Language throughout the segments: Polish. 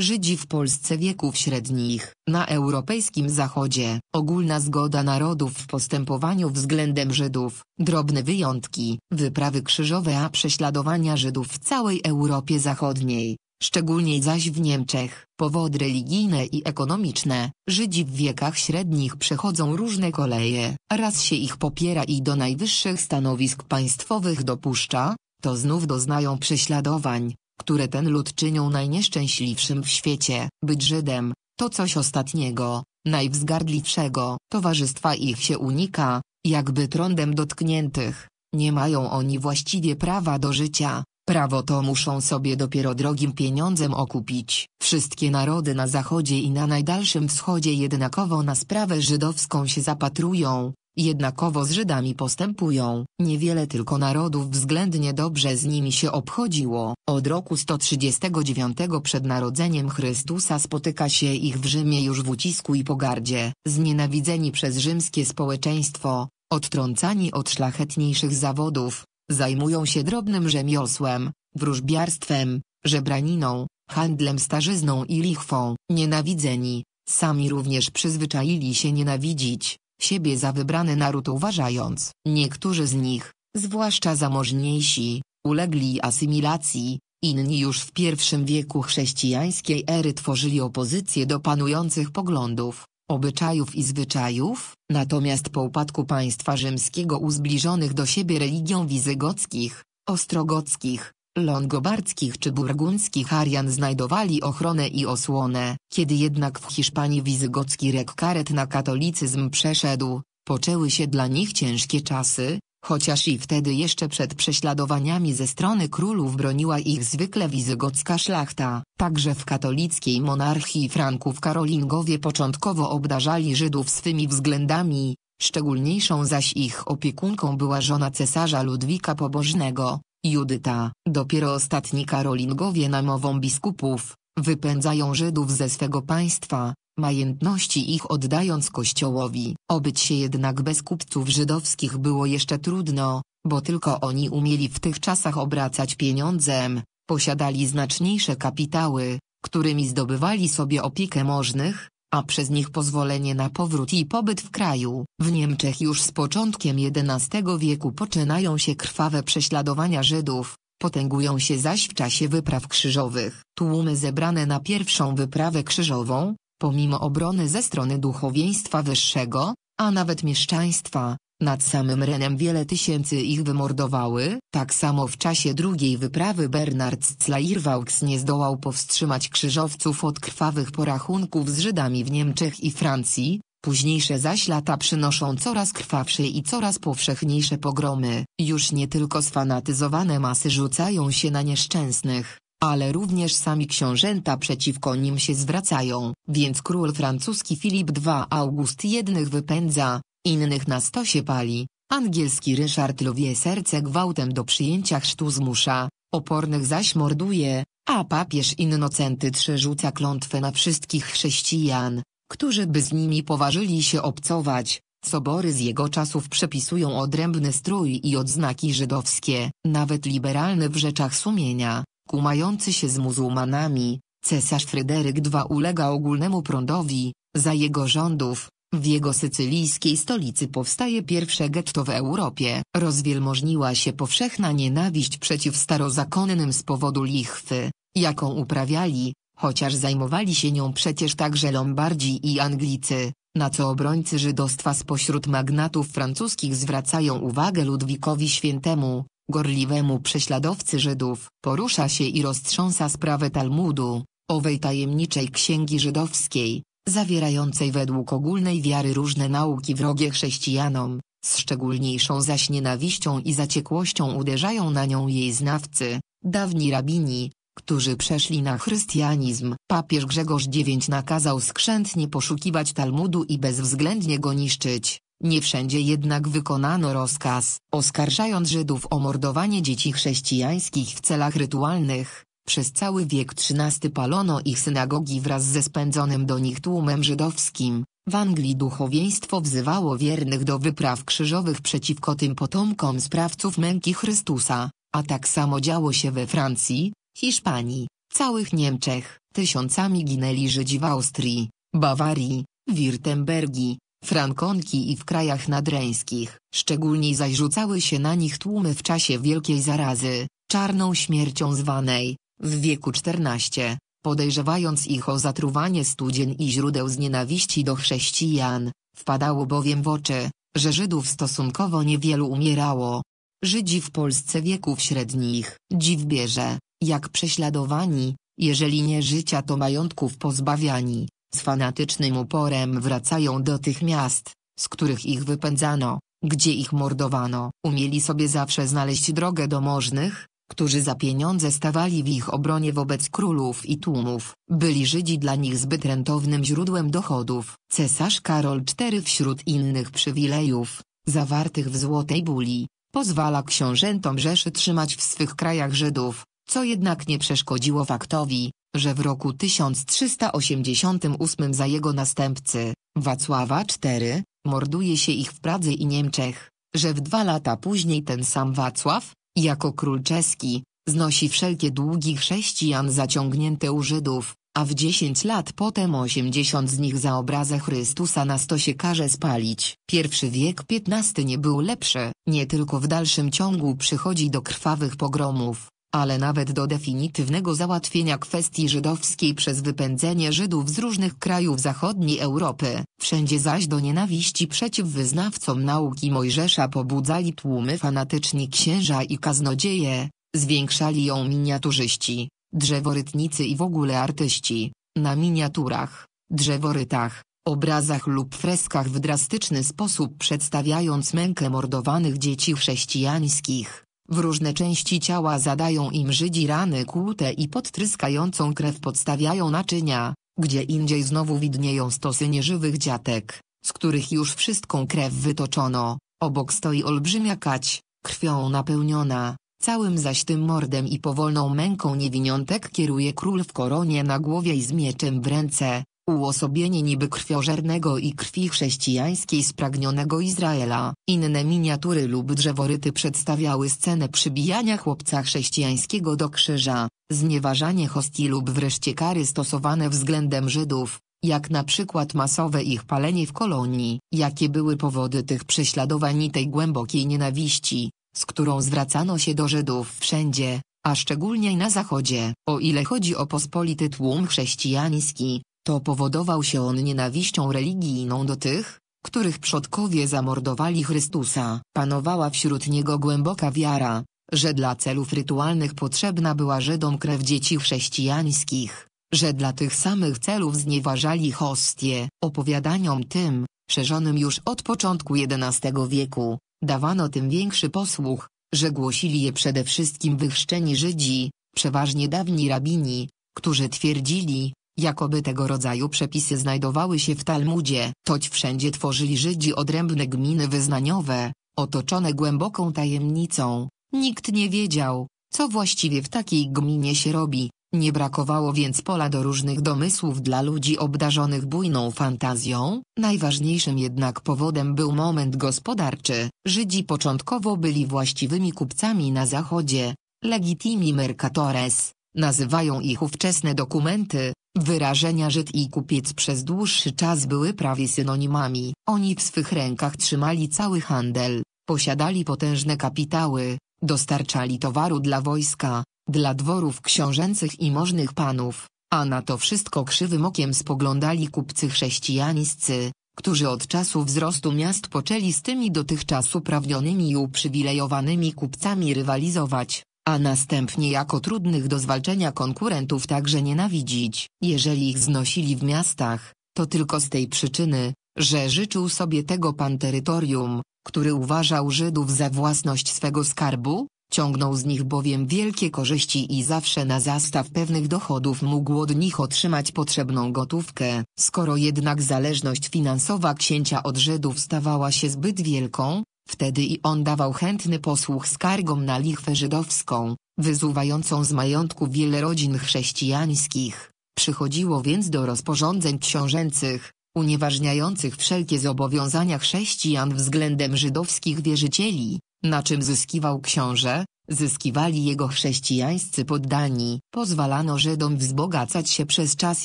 Żydzi w Polsce wieków średnich, na europejskim zachodzie, ogólna zgoda narodów w postępowaniu względem Żydów, drobne wyjątki, wyprawy krzyżowe a prześladowania Żydów w całej Europie Zachodniej, szczególnie zaś w Niemczech. Powody religijne i ekonomiczne, Żydzi w wiekach średnich przechodzą różne koleje, raz się ich popiera i do najwyższych stanowisk państwowych dopuszcza, to znów doznają prześladowań, które ten lud czynią najnieszczęśliwszym w świecie. Być Żydem, to coś ostatniego, najwzgardliwszego. Towarzystwa ich się unika, jakby trądem dotkniętych. Nie mają oni właściwie prawa do życia. Prawo to muszą sobie dopiero drogim pieniądzem okupić. Wszystkie narody na zachodzie i na najdalszym wschodzie jednakowo na sprawę żydowską się zapatrują, Jednakowo z Żydami postępują, niewiele tylko narodów względnie dobrze z nimi się obchodziło. Od roku 139 przed narodzeniem Chrystusa spotyka się ich w Rzymie już w ucisku i pogardzie, znienawidzeni przez rzymskie społeczeństwo, odtrącani od szlachetniejszych zawodów, zajmują się drobnym rzemiosłem, wróżbiarstwem, żebraniną, handlem starzyzną i lichwą. Nienawidzeni, sami również przyzwyczaili się nienawidzić, siebie za wybrany naród uważając. Niektórzy z nich, zwłaszcza zamożniejsi, ulegli asymilacji, inni już w pierwszym wieku chrześcijańskiej ery tworzyli opozycję do panujących poglądów, obyczajów i zwyczajów, natomiast po upadku państwa rzymskiego uzbliżonych do siebie religią wizygockich, ostrogockich, Longobardzkich czy burgundzkich Arian znajdowali ochronę i osłonę, kiedy jednak w Hiszpanii wizygodzki rek karet na katolicyzm przeszedł, poczęły się dla nich ciężkie czasy, chociaż i wtedy jeszcze przed prześladowaniami ze strony królów broniła ich zwykle wizygodzka szlachta. Także w katolickiej monarchii Franków Karolingowie początkowo obdarzali Żydów swymi względami, szczególniejszą zaś ich opiekunką była żona cesarza Ludwika Pobożnego, Judyta, dopiero ostatni Karolingowie mową biskupów, wypędzają Żydów ze swego państwa, majątności ich oddając Kościołowi. Obyć się jednak bez kupców żydowskich było jeszcze trudno, bo tylko oni umieli w tych czasach obracać pieniądzem, posiadali znaczniejsze kapitały, którymi zdobywali sobie opiekę możnych, a przez nich pozwolenie na powrót i pobyt w kraju. W Niemczech już z początkiem XI wieku poczynają się krwawe prześladowania Żydów, potęgują się zaś w czasie wypraw krzyżowych. Tłumy zebrane na pierwszą wyprawę krzyżową, pomimo obrony ze strony duchowieństwa wyższego, a nawet mieszczaństwa, nad samym Renem wiele tysięcy ich wymordowały, tak samo w czasie drugiej wyprawy Bernard Zlairwaux nie zdołał powstrzymać krzyżowców od krwawych porachunków z Żydami w Niemczech i Francji, Późniejsze zaś lata przynoszą coraz krwawsze i coraz powszechniejsze pogromy. Już nie tylko sfanatyzowane masy rzucają się na nieszczęsnych, ale również sami książęta przeciwko nim się zwracają. Więc król francuski Filip II August jednych wypędza, Innych na stosie pali, angielski Ryszard lwie serce gwałtem do przyjęcia chrztu zmusza, opornych zaś morduje, a papież Innocenty III rzuca klątwę na wszystkich chrześcijan, którzy by z nimi poważyli się obcować. Sobory z jego czasów przepisują odrębny strój i odznaki żydowskie, nawet liberalny w rzeczach sumienia, kumający się z muzułmanami, cesarz Fryderyk II ulega ogólnemu prądowi, za jego rządów, w jego sycylijskiej stolicy powstaje pierwsze getto w Europie. Rozwielmożniła się powszechna nienawiść przeciw starozakonnym z powodu lichwy, jaką uprawiali, chociaż zajmowali się nią przecież także Lombardzi i Anglicy, na co obrońcy żydostwa spośród magnatów francuskich zwracają uwagę Ludwikowi Świętemu, gorliwemu prześladowcy Żydów. Porusza się i roztrząsa sprawę Talmudu, owej tajemniczej księgi żydowskiej, zawierającej według ogólnej wiary różne nauki wrogie chrześcijanom, z szczególniejszą zaś nienawiścią i zaciekłością uderzają na nią jej znawcy, dawni rabini, którzy przeszli na chrystianizm. Papież Grzegorz IX nakazał skrzętnie poszukiwać Talmudu i bezwzględnie go niszczyć. Nie wszędzie jednak wykonano rozkaz, oskarżając Żydów o mordowanie dzieci chrześcijańskich w celach rytualnych. Przez cały wiek XIII palono ich synagogi wraz ze spędzonym do nich tłumem żydowskim. W Anglii duchowieństwo wzywało wiernych do wypraw krzyżowych przeciwko tym potomkom sprawców męki Chrystusa, a tak samo działo się we Francji, Hiszpanii, całych Niemczech. Tysiącami ginęli Żydzi w Austrii, Bawarii, Wirtembergi, Frankonki i w krajach nadreńskich. Szczególnie zaś rzucały się na nich tłumy w czasie wielkiej zarazy, czarną śmiercią zwanej, w wieku 14, podejrzewając ich o zatruwanie studzień i źródeł z nienawiści do chrześcijan, wpadało bowiem w oczy, że Żydów stosunkowo niewielu umierało. Żydzi w Polsce wieków średnich, dziwbierze, jak prześladowani, jeżeli nie życia to majątków pozbawiani, z fanatycznym uporem wracają do tych miast, z których ich wypędzano, gdzie ich mordowano. Umieli sobie zawsze znaleźć drogę do możnych, którzy za pieniądze stawali w ich obronie wobec królów i tłumów. Byli Żydzi dla nich zbyt rentownym źródłem dochodów. Cesarz Karol IV wśród innych przywilejów, zawartych w Złotej Buli, pozwala książętom Rzeszy trzymać w swych krajach Żydów, co jednak nie przeszkodziło faktowi, że w roku 1388 za jego następcy, Wacława IV, morduje się ich w Pradze i Niemczech, że w dwa lata później ten sam Wacław, jako król czeski, znosi wszelkie długi chrześcijan zaciągnięte u Żydów, a w 10 lat potem 80 z nich za obrazę Chrystusa na stosie każe spalić. Pierwszy wiek XV nie był lepszy, nie tylko w dalszym ciągu przychodzi do krwawych pogromów ale nawet do definitywnego załatwienia kwestii żydowskiej przez wypędzenie Żydów z różnych krajów zachodniej Europy. Wszędzie zaś do nienawiści przeciw wyznawcom nauki Mojżesza pobudzali tłumy fanatyczni księża i kaznodzieje, zwiększali ją miniaturzyści, drzeworytnicy i w ogóle artyści, na miniaturach, drzeworytach, obrazach lub freskach w drastyczny sposób przedstawiając mękę mordowanych dzieci chrześcijańskich w różne części ciała zadają im Żydzi rany kłute i podtryskającą krew podstawiają naczynia, gdzie indziej znowu widnieją stosy nieżywych dziatek, z których już wszystką krew wytoczono, obok stoi olbrzymia kać, krwią napełniona, całym zaś tym mordem i powolną męką niewiniątek kieruje król w koronie na głowie i z mieczem w ręce, uosobienie niby krwiożernego i krwi chrześcijańskiej spragnionego Izraela. Inne miniatury lub drzeworyty przedstawiały scenę przybijania chłopca chrześcijańskiego do krzyża, znieważanie hostii lub wreszcie kary stosowane względem Żydów, jak na przykład masowe ich palenie w kolonii. Jakie były powody tych prześladowań i tej głębokiej nienawiści, z którą zwracano się do Żydów wszędzie? a szczególnie na Zachodzie. O ile chodzi o pospolity tłum chrześcijański, to powodował się on nienawiścią religijną do tych, których przodkowie zamordowali Chrystusa. Panowała wśród niego głęboka wiara, że dla celów rytualnych potrzebna była Żydom krew dzieci chrześcijańskich, że dla tych samych celów znieważali hostie. Opowiadaniom tym, szerzonym już od początku XI wieku, dawano tym większy posłuch, że głosili je przede wszystkim wychrzczeni Żydzi, przeważnie dawni rabini, którzy twierdzili, Jakoby tego rodzaju przepisy znajdowały się w Talmudzie, toć wszędzie tworzyli Żydzi odrębne gminy wyznaniowe, otoczone głęboką tajemnicą. Nikt nie wiedział, co właściwie w takiej gminie się robi, nie brakowało więc pola do różnych domysłów dla ludzi obdarzonych bujną fantazją, najważniejszym jednak powodem był moment gospodarczy. Żydzi początkowo byli właściwymi kupcami na zachodzie, legitimi mercatores, nazywają ich ówczesne dokumenty, Wyrażenia Żyd i kupiec przez dłuższy czas były prawie synonimami. Oni w swych rękach trzymali cały handel, posiadali potężne kapitały, dostarczali towaru dla wojska, dla dworów książęcych i możnych panów, a na to wszystko krzywym okiem spoglądali kupcy chrześcijańscy, którzy od czasu wzrostu miast poczęli z tymi dotychczas uprawnionymi i uprzywilejowanymi kupcami rywalizować a następnie jako trudnych do zwalczenia konkurentów także nienawidzić. Jeżeli ich znosili w miastach, to tylko z tej przyczyny, że życzył sobie tego pan terytorium, który uważał Żydów za własność swego skarbu, ciągnął z nich bowiem wielkie korzyści i zawsze na zastaw pewnych dochodów mógł od nich otrzymać potrzebną gotówkę. Skoro jednak zależność finansowa księcia od Żydów stawała się zbyt wielką, Wtedy i on dawał chętny posłuch skargom na lichwę żydowską, wyzuwającą z majątku wiele rodzin chrześcijańskich. Przychodziło więc do rozporządzeń książęcych, unieważniających wszelkie zobowiązania chrześcijan względem żydowskich wierzycieli, na czym zyskiwał książę, zyskiwali jego chrześcijańscy poddani. Pozwalano Żydom wzbogacać się przez czas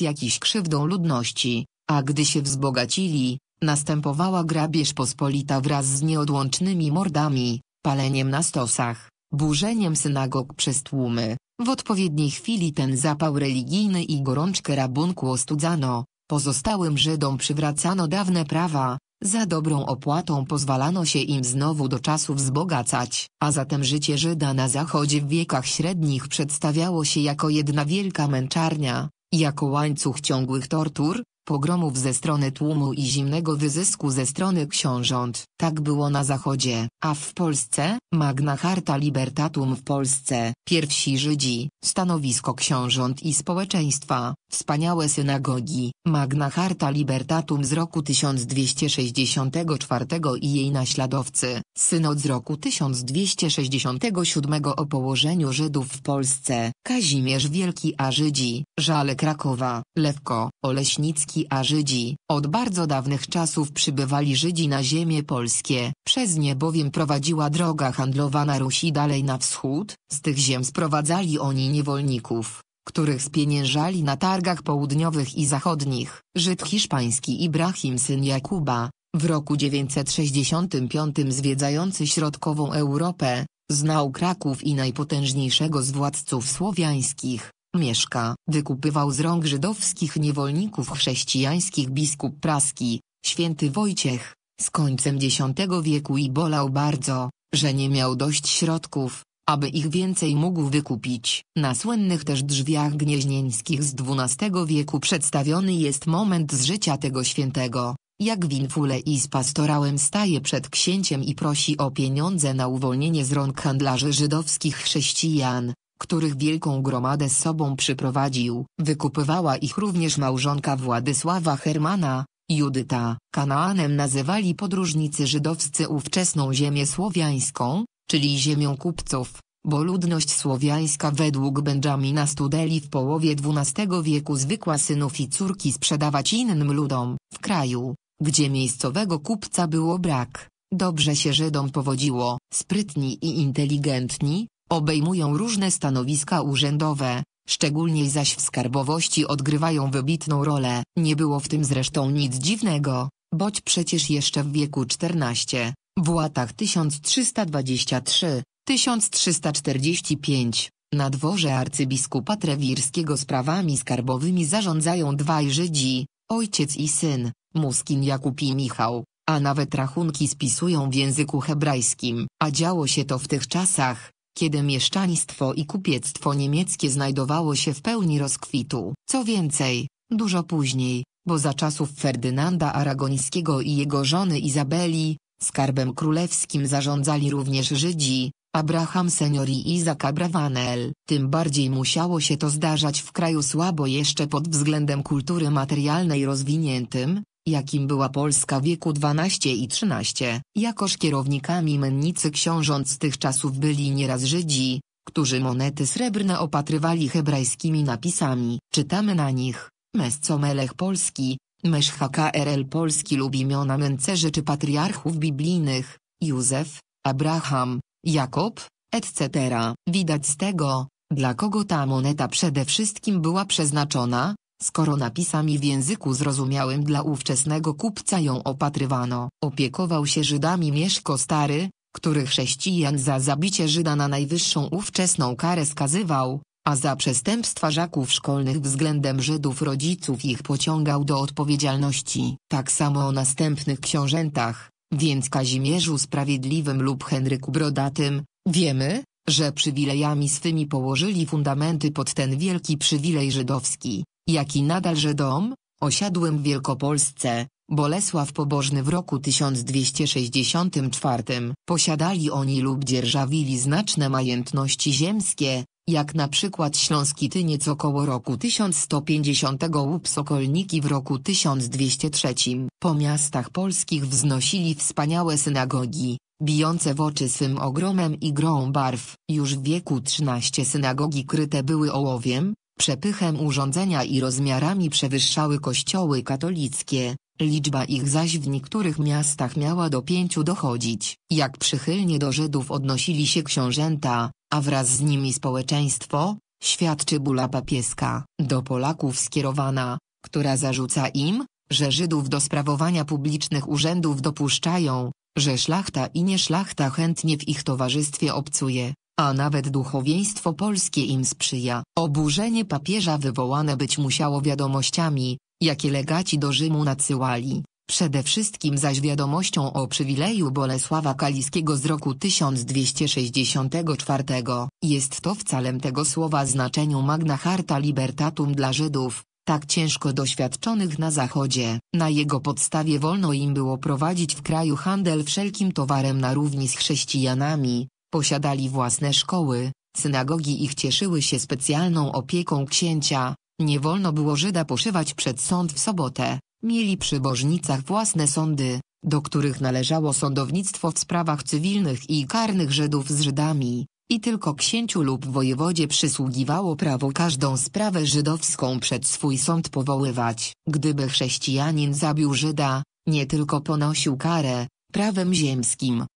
jakiś krzywdą ludności, a gdy się wzbogacili, Następowała grabież pospolita wraz z nieodłącznymi mordami, paleniem na stosach, burzeniem synagog przez tłumy. W odpowiedniej chwili ten zapał religijny i gorączkę rabunku ostudzano, pozostałym Żydom przywracano dawne prawa, za dobrą opłatą pozwalano się im znowu do czasu wzbogacać, a zatem życie Żyda na zachodzie w wiekach średnich przedstawiało się jako jedna wielka męczarnia, jako łańcuch ciągłych tortur, pogromów ze strony tłumu i zimnego wyzysku ze strony książąt. Tak było na Zachodzie, a w Polsce, Magna Carta Libertatum w Polsce, pierwsi Żydzi, stanowisko książąt i społeczeństwa, wspaniałe synagogi, Magna Carta Libertatum z roku 1264 i jej naśladowcy, synod z roku 1267 o położeniu Żydów w Polsce, Kazimierz Wielki a Żydzi, Żale Krakowa, Lewko, Oleśnicki Polski a Żydzi. Od bardzo dawnych czasów przybywali Żydzi na ziemie polskie, przez nie bowiem prowadziła droga handlowa na Rusi dalej na wschód, z tych ziem sprowadzali oni niewolników których spieniężali na targach południowych i zachodnich. Żyd hiszpański Ibrahim syn Jakuba, w roku 965 zwiedzający środkową Europę, znał Kraków i najpotężniejszego z władców słowiańskich, Mieszka wykupywał z rąk żydowskich niewolników chrześcijańskich biskup praski, święty Wojciech, z końcem X wieku i bolał bardzo, że nie miał dość środków, aby ich więcej mógł wykupić. Na słynnych też drzwiach gnieźnieńskich z XII wieku przedstawiony jest moment z życia tego świętego, jak winfule i z pastorałem staje przed księciem i prosi o pieniądze na uwolnienie z rąk handlarzy żydowskich chrześcijan, których wielką gromadę z sobą przyprowadził. Wykupywała ich również małżonka Władysława Hermana, Judyta. Kanaanem nazywali podróżnicy żydowscy ówczesną ziemię słowiańską, czyli ziemią kupców, bo ludność słowiańska według Benjamina Studeli w połowie XII wieku zwykła synów i córki sprzedawać innym ludom. W kraju, gdzie miejscowego kupca było brak, dobrze się Żydom powodziło. Sprytni i inteligentni, Obejmują różne stanowiska urzędowe, szczególnie zaś w skarbowości odgrywają wybitną rolę. Nie było w tym zresztą nic dziwnego, boć przecież jeszcze w wieku XIV, w latach 1323-1345, na dworze arcybiskupa Trewirskiego sprawami skarbowymi zarządzają dwaj Żydzi, ojciec i syn, Muskin Jakub i Michał, a nawet rachunki spisują w języku hebrajskim. A działo się to w tych czasach, kiedy mieszczanstwo i kupiectwo niemieckie znajdowało się w pełni rozkwitu. Co więcej, dużo później, bo za czasów Ferdynanda Aragońskiego i jego żony Izabeli, skarbem królewskim zarządzali również Żydzi, Abraham senior i Izak Abravanel. Tym bardziej musiało się to zdarzać w kraju słabo jeszcze pod względem kultury materialnej rozwiniętym, jakim była Polska wieku XII i XIII. Jakoż kierownikami mennicy książąt z tych czasów byli nieraz Żydzi, którzy monety srebrne opatrywali hebrajskimi napisami. Czytamy na nich, Mescomelech Polski, Mesz HKRL Polski lub imiona męcerzy czy patriarchów biblijnych, Józef, Abraham, Jakob, etc. Widać z tego, dla kogo ta moneta przede wszystkim była przeznaczona, Skoro napisami w języku zrozumiałym dla ówczesnego kupca ją opatrywano. Opiekował się Żydami Mieszko Stary, który chrześcijan za zabicie Żyda na najwyższą ówczesną karę skazywał, a za przestępstwa żaków szkolnych względem Żydów rodziców ich pociągał do odpowiedzialności. Tak samo o następnych książętach, więc Kazimierzu Sprawiedliwym lub Henryku Brodatym, wiemy, że przywilejami swymi położyli fundamenty pod ten wielki przywilej żydowski jak i nadalże dom, osiadłym w Wielkopolsce, Bolesław Pobożny w roku 1264 posiadali oni lub dzierżawili znaczne majątności ziemskie, jak na przykład Śląski Tyniec około roku 1150 lub Sokolniki w roku 1203. Po miastach polskich wznosili wspaniałe synagogi, bijące w oczy swym ogromem i grą barw. Już w wieku XIII synagogi kryte były ołowiem, przepychem urządzenia i rozmiarami przewyższały kościoły katolickie, liczba ich zaś w niektórych miastach miała do pięciu dochodzić. Jak przychylnie do Żydów odnosili się książęta, a wraz z nimi społeczeństwo, świadczy bula papieska do Polaków skierowana, która zarzuca im, że Żydów do sprawowania publicznych urzędów dopuszczają, że szlachta i nieszlachta chętnie w ich towarzystwie obcuje, a nawet duchowieństwo polskie im sprzyja. Oburzenie papieża wywołane być musiało wiadomościami, jakie legaci do Rzymu nadsyłali, przede wszystkim zaś wiadomością o przywileju Bolesława Kaliskiego z roku 1264. Jest to wcalem tego słowa znaczeniu Magna Charta Libertatum dla Żydów, tak ciężko doświadczonych na Zachodzie. Na jego podstawie wolno im było prowadzić w kraju handel wszelkim towarem na równi z chrześcijanami, Posiadali własne szkoły, synagogi ich cieszyły się specjalną opieką księcia, nie wolno było Żyda poszywać przed sąd w sobotę, mieli przy bożnicach własne sądy, do których należało sądownictwo w sprawach cywilnych i karnych Żydów z Żydami, i tylko księciu lub wojewodzie przysługiwało prawo każdą sprawę żydowską przed swój sąd powoływać. Gdyby chrześcijanin zabił Żyda, nie tylko ponosił karę, prawem ziemskim,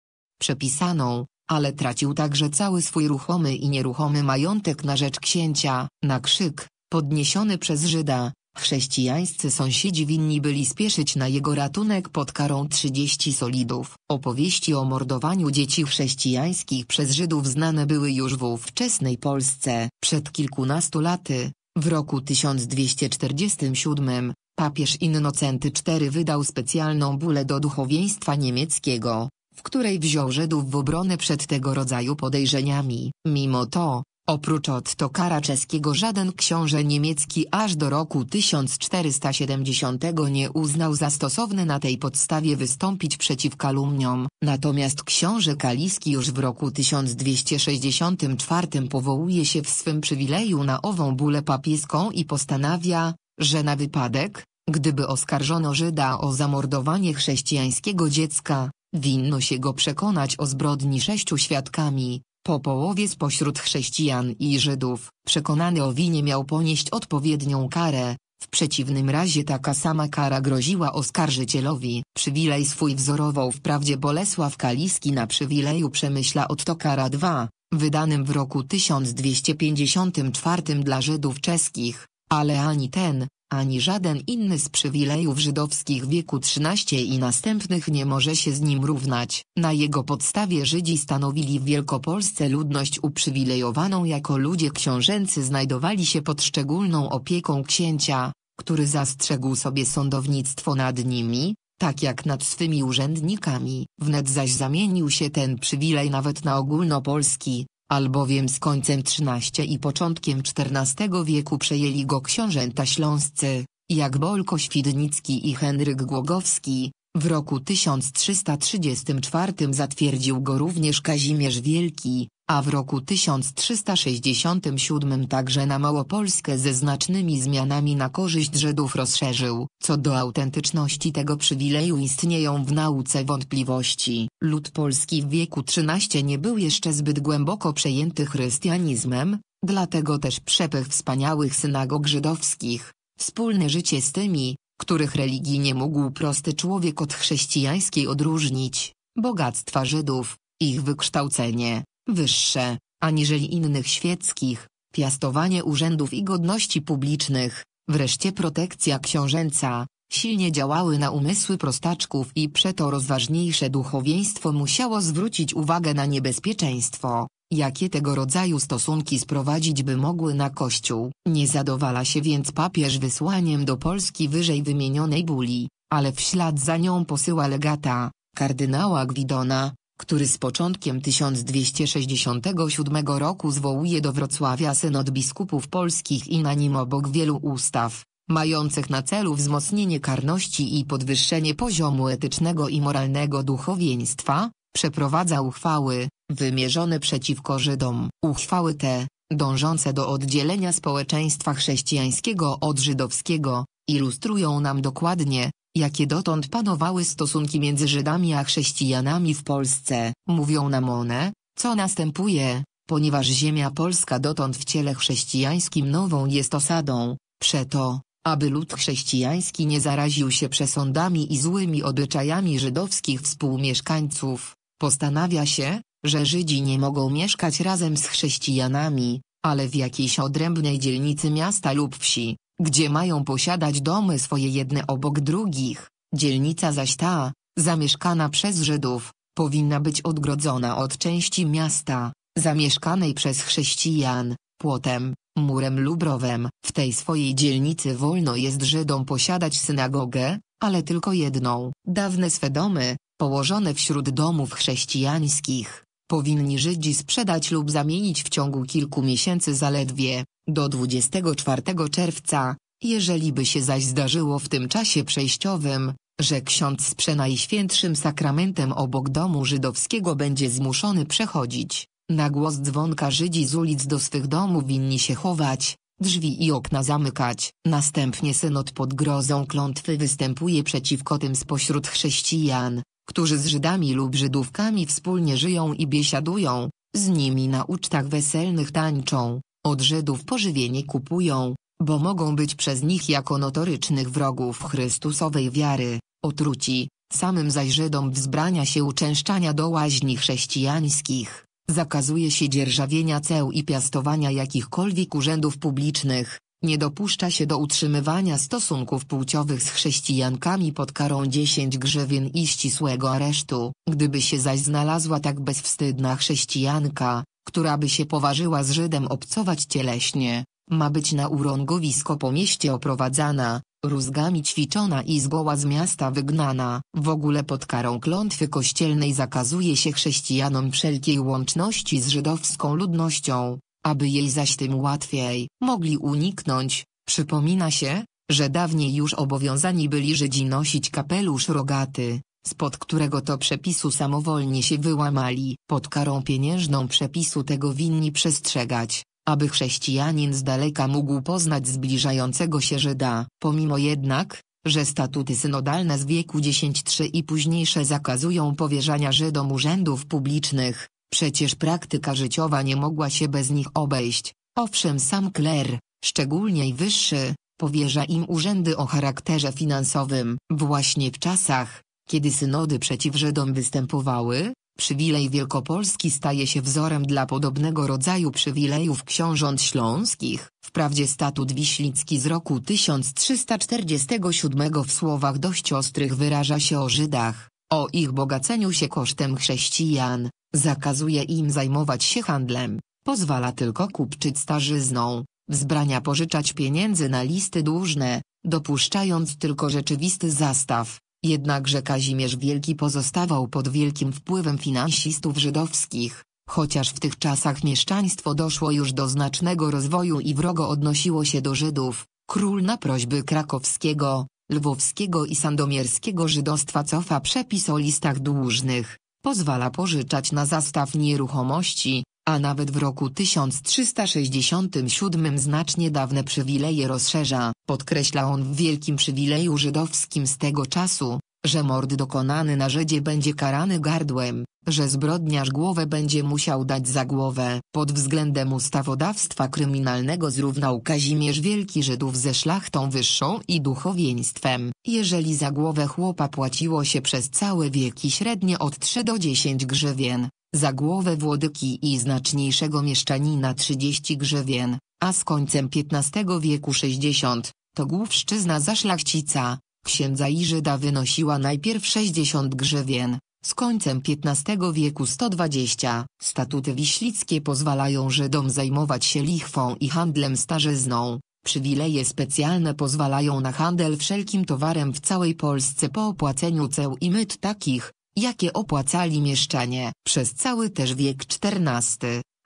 przepisaną, ale tracił także cały swój ruchomy i nieruchomy majątek na rzecz księcia, na krzyk, podniesiony przez Żyda. Chrześcijańscy sąsiedzi winni byli spieszyć na jego ratunek pod karą 30 solidów. Opowieści o mordowaniu dzieci chrześcijańskich przez Żydów znane były już w ówczesnej Polsce. Przed kilkunastu laty, w roku 1247, papież Innocenty IV wydał specjalną bulę do duchowieństwa niemieckiego, w której wziął Żydów w obronę przed tego rodzaju podejrzeniami. Mimo to, oprócz Ottokara czeskiego żaden książę niemiecki aż do roku 1470 nie uznał za stosowne na tej podstawie wystąpić przeciw kalumniom. Natomiast książę Kaliski już w roku 1264 powołuje się w swym przywileju na ową bólę papieską i postanawia, że na wypadek, gdyby oskarżono Żyda o zamordowanie chrześcijańskiego dziecka, Winno się go przekonać o zbrodni sześciu świadkami, po połowie spośród chrześcijan i Żydów. Przekonany o winie miał ponieść odpowiednią karę, w przeciwnym razie taka sama kara groziła oskarżycielowi. Przywilej swój wzorował wprawdzie Bolesław Kaliski na przywileju Przemyśla od kara 2, wydanym w roku 1254 dla Żydów czeskich, ale ani ten, ani żaden inny z przywilejów żydowskich wieku XIII i następnych nie może się z nim równać. Na jego podstawie Żydzi stanowili w Wielkopolsce ludność uprzywilejowaną jako ludzie książęcy znajdowali się pod szczególną opieką księcia, który zastrzegł sobie sądownictwo nad nimi, tak jak nad swymi urzędnikami. Wnet zaś zamienił się ten przywilej nawet na ogólnopolski, albowiem z końcem XIII i początkiem XIV wieku przejęli go książęta śląscy, jak Bolko Świdnicki i Henryk Głogowski, w roku 1334 zatwierdził go również Kazimierz Wielki, a w roku 1367 także na Małopolskę ze znacznymi zmianami na korzyść Żydów rozszerzył. Co do autentyczności tego przywileju istnieją w nauce wątpliwości. Lud polski w wieku XIII nie był jeszcze zbyt głęboko przejęty chrystianizmem, dlatego też przepych wspaniałych synagog żydowskich, wspólne życie z tymi, których religii nie mógł prosty człowiek od chrześcijańskiej odróżnić, bogactwa Żydów, ich wykształcenie, wyższe, aniżeli innych świeckich, piastowanie urzędów i godności publicznych, wreszcie protekcja książęca, silnie działały na umysły prostaczków i przeto rozważniejsze duchowieństwo musiało zwrócić uwagę na niebezpieczeństwo, jakie tego rodzaju stosunki sprowadzić by mogły na Kościół. Nie zadowala się więc papież wysłaniem do Polski wyżej wymienionej buli, ale w ślad za nią posyła legata, kardynała Gwidona, który z początkiem 1267 roku zwołuje do Wrocławia synod biskupów polskich i na nim obok wielu ustaw, mających na celu wzmocnienie karności i podwyższenie poziomu etycznego i moralnego duchowieństwa, Przeprowadza uchwały, wymierzone przeciwko Żydom. Uchwały te, dążące do oddzielenia społeczeństwa chrześcijańskiego od żydowskiego, ilustrują nam dokładnie, jakie dotąd panowały stosunki między Żydami a chrześcijanami w Polsce. Mówią nam one, co następuje, ponieważ ziemia polska dotąd w ciele chrześcijańskim nową jest osadą, przeto, aby lud chrześcijański nie zaraził się przesądami i złymi obyczajami żydowskich współmieszkańców, Postanawia się, że Żydzi nie mogą mieszkać razem z chrześcijanami, ale w jakiejś odrębnej dzielnicy miasta lub wsi, gdzie mają posiadać domy swoje jedne obok drugich, dzielnica zaś ta, zamieszkana przez Żydów, powinna być odgrodzona od części miasta, zamieszkanej przez chrześcijan, płotem, murem lub rowem. W tej swojej dzielnicy wolno jest Żydom posiadać synagogę, ale tylko jedną. Dawne swe domy, położone wśród domów chrześcijańskich, powinni Żydzi sprzedać lub zamienić w ciągu kilku miesięcy zaledwie, do 24 czerwca, jeżeli by się zaś zdarzyło w tym czasie przejściowym, że ksiądz z przenajświętszym sakramentem obok domu żydowskiego będzie zmuszony przechodzić. Na głos dzwonka Żydzi z ulic do swych domów winni się chować, drzwi i okna zamykać. Następnie synod pod grozą klątwy występuje przeciwko tym spośród chrześcijan, którzy z Żydami lub Żydówkami wspólnie żyją i biesiadują, z nimi na ucztach weselnych tańczą, od Żydów pożywienie kupują, bo mogą być przez nich jako notorycznych wrogów Chrystusowej wiary, otruci, samym zaś Żydom wzbrania się uczęszczania do łaźni chrześcijańskich, zakazuje się dzierżawienia ceł i piastowania jakichkolwiek urzędów publicznych, nie dopuszcza się do utrzymywania stosunków płciowych z chrześcijankami pod karą 10 grzewien i ścisłego aresztu. Gdyby się zaś znalazła tak bezwstydna chrześcijanka, która by się poważyła z Żydem obcować cieleśnie, ma być na urągowisko po mieście oprowadzana, rózgami ćwiczona i zgoła z miasta wygnana. W ogóle pod karą klątwy kościelnej zakazuje się chrześcijanom wszelkiej łączności z żydowską ludnością, aby jej zaś tym łatwiej mogli uniknąć, przypomina się, że dawniej już obowiązani byli Żydzi nosić kapelusz rogaty, spod którego to przepisu samowolnie się wyłamali. Pod karą pieniężną przepisu tego winni przestrzegać, aby chrześcijanin z daleka mógł poznać zbliżającego się Żyda. Pomimo jednak, że statuty synodalne z wieku X i późniejsze zakazują powierzania Żydom urzędów publicznych, Przecież praktyka życiowa nie mogła się bez nich obejść. Owszem sam kler, szczególnie i wyższy, powierza im urzędy o charakterze finansowym. Właśnie w czasach, kiedy synody przeciw Żydom występowały, przywilej wielkopolski staje się wzorem dla podobnego rodzaju przywilejów książąt śląskich. Wprawdzie statut wiślicki z roku 1347 w słowach dość ostrych wyraża się o Żydach, o ich bogaceniu się kosztem chrześcijan, zakazuje im zajmować się handlem, pozwala tylko kupczyć starzyzną, wzbrania pożyczać pieniędzy na listy dłużne, dopuszczając tylko rzeczywisty zastaw. Jednakże Kazimierz Wielki pozostawał pod wielkim wpływem finansistów żydowskich, chociaż w tych czasach mieszczaństwo doszło już do znacznego rozwoju i wrogo odnosiło się do Żydów, król na prośby krakowskiego, lwowskiego i sandomierskiego żydostwa cofa przepis o listach dłużnych, pozwala pożyczać na zastaw nieruchomości, a nawet w roku 1367 znacznie dawne przywileje rozszerza, podkreśla on w wielkim przywileju żydowskim z tego czasu, że mord dokonany na Żydzie będzie karany gardłem, że zbrodniarz głowę będzie musiał dać za głowę. Pod względem ustawodawstwa kryminalnego zrównał Kazimierz Wielki Żydów ze szlachtą wyższą i duchowieństwem. Jeżeli za głowę chłopa płaciło się przez całe wieki średnio od 3 do 10 grzywien, za głowę włodyki i znaczniejszego mieszczanina 30 grzywien, a z końcem XV wieku 60, to główszczyzna za szlachcica, Księdza Iżyda wynosiła najpierw 60 grzewien, z końcem XV wieku 120. Statuty wiślickie pozwalają Żydom zajmować się lichwą i handlem starzyzną. Przywileje specjalne pozwalają na handel wszelkim towarem w całej Polsce po opłaceniu ceł i myt takich, jakie opłacali mieszczanie. Przez cały też wiek XIV,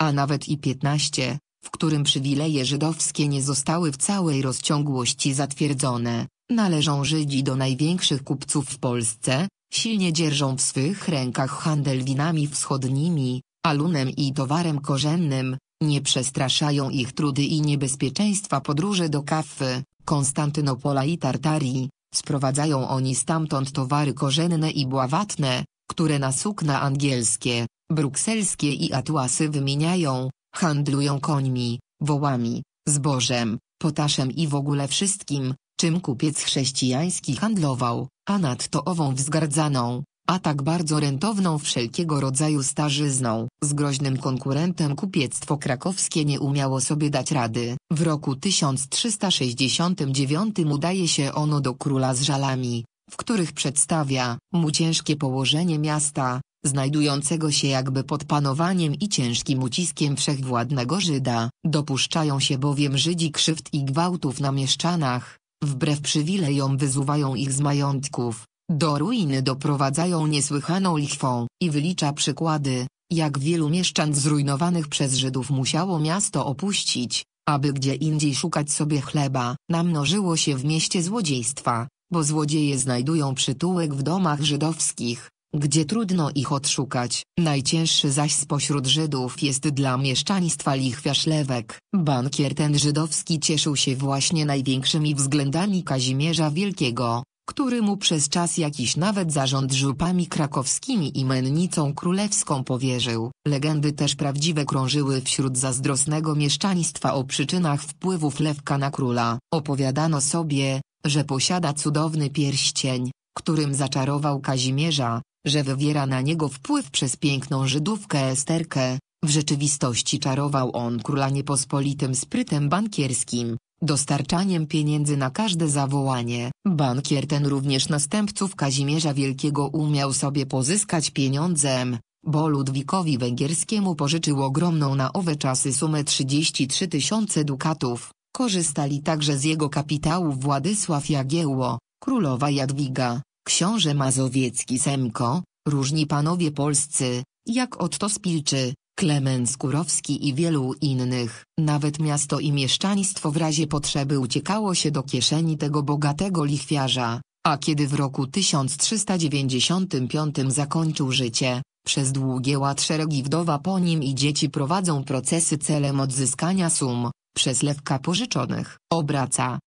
a nawet i XV, w którym przywileje żydowskie nie zostały w całej rozciągłości zatwierdzone, Należą Żydzi do największych kupców w Polsce, silnie dzierżą w swych rękach handel winami wschodnimi, alunem i towarem korzennym, nie przestraszają ich trudy i niebezpieczeństwa podróży do Kaffy, Konstantynopola i Tartarii, sprowadzają oni stamtąd towary korzenne i bławatne, które na sukna angielskie, brukselskie i atłasy wymieniają, handlują końmi, wołami, zbożem, potaszem i w ogóle wszystkim, czym kupiec chrześcijański handlował, a nadto ową wzgardzaną, a tak bardzo rentowną wszelkiego rodzaju starzyzną. Z groźnym konkurentem kupiectwo krakowskie nie umiało sobie dać rady. W roku 1369 udaje się ono do króla z żalami, w których przedstawia mu ciężkie położenie miasta, znajdującego się jakby pod panowaniem i ciężkim uciskiem wszechwładnego Żyda. Dopuszczają się bowiem Żydzi krzywd i gwałtów na mieszczanach, Wbrew przywilejom wyzuwają ich z majątków, do ruiny doprowadzają niesłychaną lichwą. I wylicza przykłady, jak wielu mieszczan zrujnowanych przez Żydów musiało miasto opuścić, aby gdzie indziej szukać sobie chleba. Namnożyło się w mieście złodziejstwa, bo złodzieje znajdują przytułek w domach żydowskich, gdzie trudno ich odszukać. Najcięższy zaś spośród Żydów jest dla mieszczaństwa lichwiarz Lewek. Bankier ten żydowski cieszył się właśnie największymi względami Kazimierza Wielkiego, który mu przez czas jakiś nawet zarząd żupami krakowskimi i mennicą królewską powierzył. Legendy też prawdziwe krążyły wśród zazdrosnego mieszczaństwa o przyczynach wpływów Lewka na króla. Opowiadano sobie, że posiada cudowny pierścień, którym zaczarował Kazimierza, że wywiera na niego wpływ przez piękną Żydówkę Esterkę, w rzeczywistości czarował on króla niepospolitym sprytem bankierskim, dostarczaniem pieniędzy na każde zawołanie. Bankier ten również następców Kazimierza Wielkiego umiał sobie pozyskać pieniądzem, bo Ludwikowi Węgierskiemu pożyczył ogromną na owe czasy sumę 33 tysiące dukatów. Korzystali także z jego kapitału Władysław Jagiełło, królowa Jadwiga, Książę Mazowiecki Semko, różni panowie polscy, jak Otto Spilczy, Klemens Kurowski i wielu innych. Nawet miasto i mieszczaństwo w razie potrzeby uciekało się do kieszeni tego bogatego lichwiarza, a kiedy w roku 1395 zakończył życie, przez długie ład szeregi wdowa po nim i dzieci prowadzą procesy celem odzyskania sum, przez lewka pożyczonych. Obraca.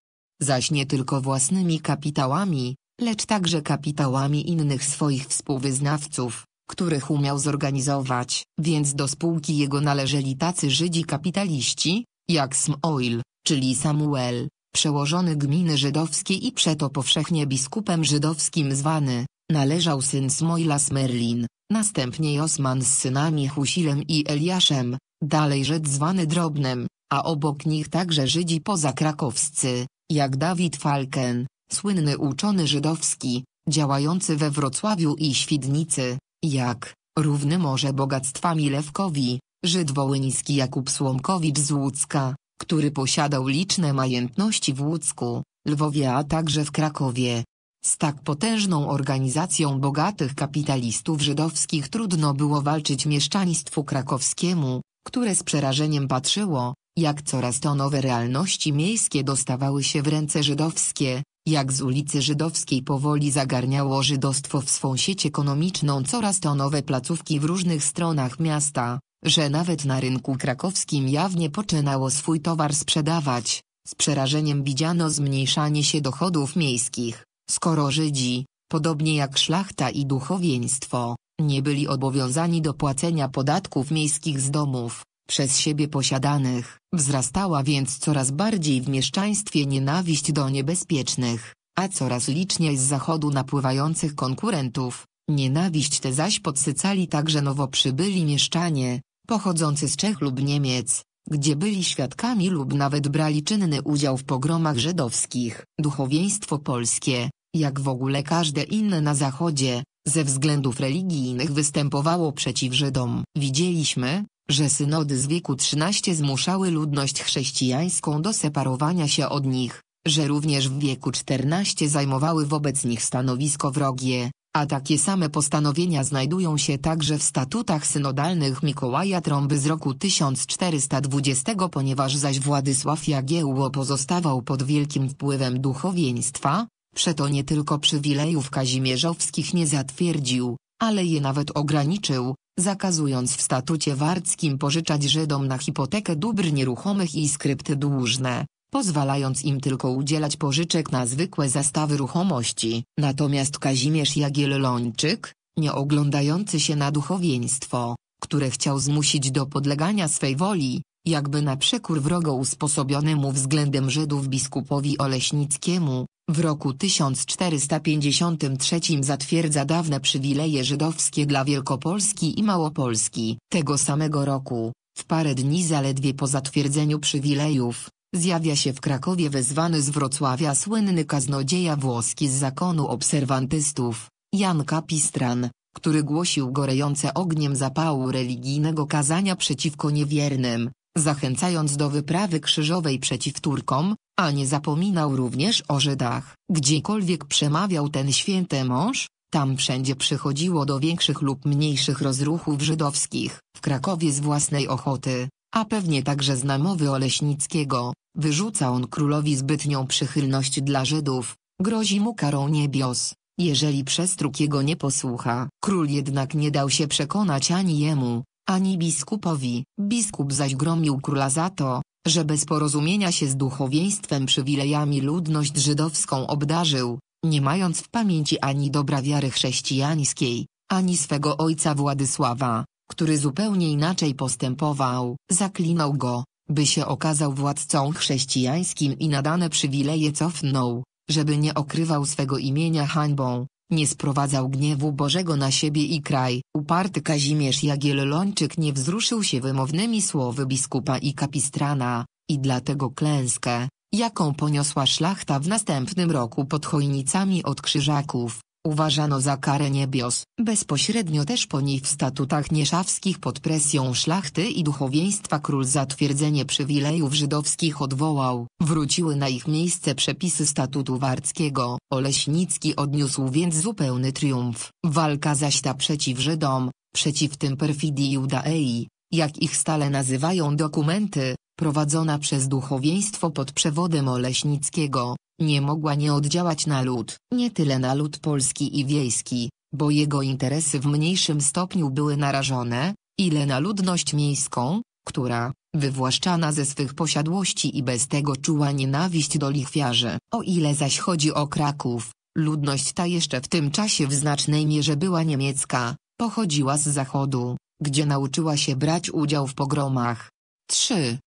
Zaś nie tylko własnymi kapitałami, lecz także kapitałami innych swoich współwyznawców, których umiał zorganizować, więc do spółki jego należeli tacy Żydzi kapitaliści, jak Smoil, czyli Samuel, przełożony gminy żydowskiej i przeto powszechnie biskupem żydowskim zwany, należał syn Smoila Smerlin, następnie Josman z synami Husilem i Eliaszem, dalej Żyd zwany Drobnym, a obok nich także Żydzi pozakrakowscy, jak Dawid Falken, słynny uczony żydowski, działający we Wrocławiu i Świdnicy, jak, równy może bogactwami Lewkowi, Żyd wołyński Jakub Słomkowicz z Łódzka, który posiadał liczne majątności w Łódzku, Lwowie a także w Krakowie. Z tak potężną organizacją bogatych kapitalistów żydowskich trudno było walczyć mieszczaństwu krakowskiemu, które z przerażeniem patrzyło, jak coraz to nowe realności miejskie dostawały się w ręce żydowskie, jak z ulicy Żydowskiej powoli zagarniało żydostwo w swą sieć ekonomiczną coraz to nowe placówki w różnych stronach miasta, że nawet na rynku krakowskim jawnie poczynało swój towar sprzedawać, z przerażeniem widziano zmniejszanie się dochodów miejskich, skoro Żydzi, podobnie jak szlachta i duchowieństwo, nie byli obowiązani do płacenia podatków miejskich z domów, przez siebie posiadanych, wzrastała więc coraz bardziej w mieszczaństwie nienawiść do niebezpiecznych, a coraz liczniej z zachodu napływających konkurentów. Nienawiść tę zaś podsycali także nowo przybyli mieszczanie, pochodzący z Czech lub Niemiec, gdzie byli świadkami lub nawet brali czynny udział w pogromach żydowskich. Duchowieństwo polskie, jak w ogóle każde inne na Zachodzie, ze względów religijnych występowało przeciw Żydom. Widzieliśmy, że synody z wieku XIII zmuszały ludność chrześcijańską do separowania się od nich, że również w wieku XIV zajmowały wobec nich stanowisko wrogie, a takie same postanowienia znajdują się także w statutach synodalnych Mikołaja Trąby z roku 1420 ponieważ zaś Władysław Jagiełło pozostawał pod wielkim wpływem duchowieństwa, przeto nie tylko przywilejów kazimierzowskich nie zatwierdził, ale je nawet ograniczył, zakazując w statucie warckim pożyczać Żydom na hipotekę dóbr nieruchomych i skrypty dłużne, pozwalając im tylko udzielać pożyczek na zwykłe zastawy ruchomości. Natomiast Kazimierz Jagiellończyk, nie oglądający się na duchowieństwo, które chciał zmusić do podlegania swej woli, jakby na przekór wrogo usposobionemu względem Żydów biskupowi Oleśnickiemu, w roku 1453 zatwierdza dawne przywileje żydowskie dla Wielkopolski i Małopolski. Tego samego roku, w parę dni zaledwie po zatwierdzeniu przywilejów, zjawia się w Krakowie wezwany z Wrocławia słynny kaznodzieja włoski z zakonu obserwantystów, Jan Kapistran, który głosił gorejące ogniem zapału religijnego kazania przeciwko niewiernym, zachęcając do wyprawy krzyżowej przeciw Turkom, a nie zapominał również o Żydach. Gdziekolwiek przemawiał ten święty mąż, tam wszędzie przychodziło do większych lub mniejszych rozruchów żydowskich, w Krakowie z własnej ochoty, a pewnie także z Oleśnickiego, wyrzuca on królowi zbytnią przychylność dla Żydów, grozi mu karą niebios, jeżeli przestrug jego nie posłucha. Król jednak nie dał się przekonać ani jemu, ani biskupowi. Biskup zaś gromił króla za to, że bez porozumienia się z duchowieństwem przywilejami ludność żydowską obdarzył, nie mając w pamięci ani dobra wiary chrześcijańskiej, ani swego ojca Władysława, który zupełnie inaczej postępował, zaklinał go, by się okazał władcą chrześcijańskim i nadane przywileje cofnął, żeby nie okrywał swego imienia hańbą, nie sprowadzał gniewu Bożego na siebie i kraj. Uparty Kazimierz Jagiellończyk nie wzruszył się wymownymi słowy biskupa i kapistrana, i dlatego klęskę, jaką poniosła szlachta w następnym roku pod chojnicami od krzyżaków, uważano za karę niebios, bezpośrednio też po niej w statutach nieszawskich pod presją szlachty i duchowieństwa król zatwierdzenie przywilejów żydowskich odwołał, wróciły na ich miejsce przepisy statutu warckiego, Oleśnicki odniósł więc zupełny triumf. Walka zaś ta przeciw Żydom, przeciw tym perfidii Judaei, jak ich stale nazywają dokumenty, prowadzona przez duchowieństwo pod przewodem Oleśnickiego, nie mogła nie oddziałać na lud, nie tyle na lud polski i wiejski, bo jego interesy w mniejszym stopniu były narażone, ile na ludność miejską, która, wywłaszczana ze swych posiadłości i bez tego czuła nienawiść do lichwiarzy. O ile zaś chodzi o Kraków, ludność ta jeszcze w tym czasie w znacznej mierze była niemiecka, pochodziła z zachodu, gdzie nauczyła się brać udział w pogromach. 3.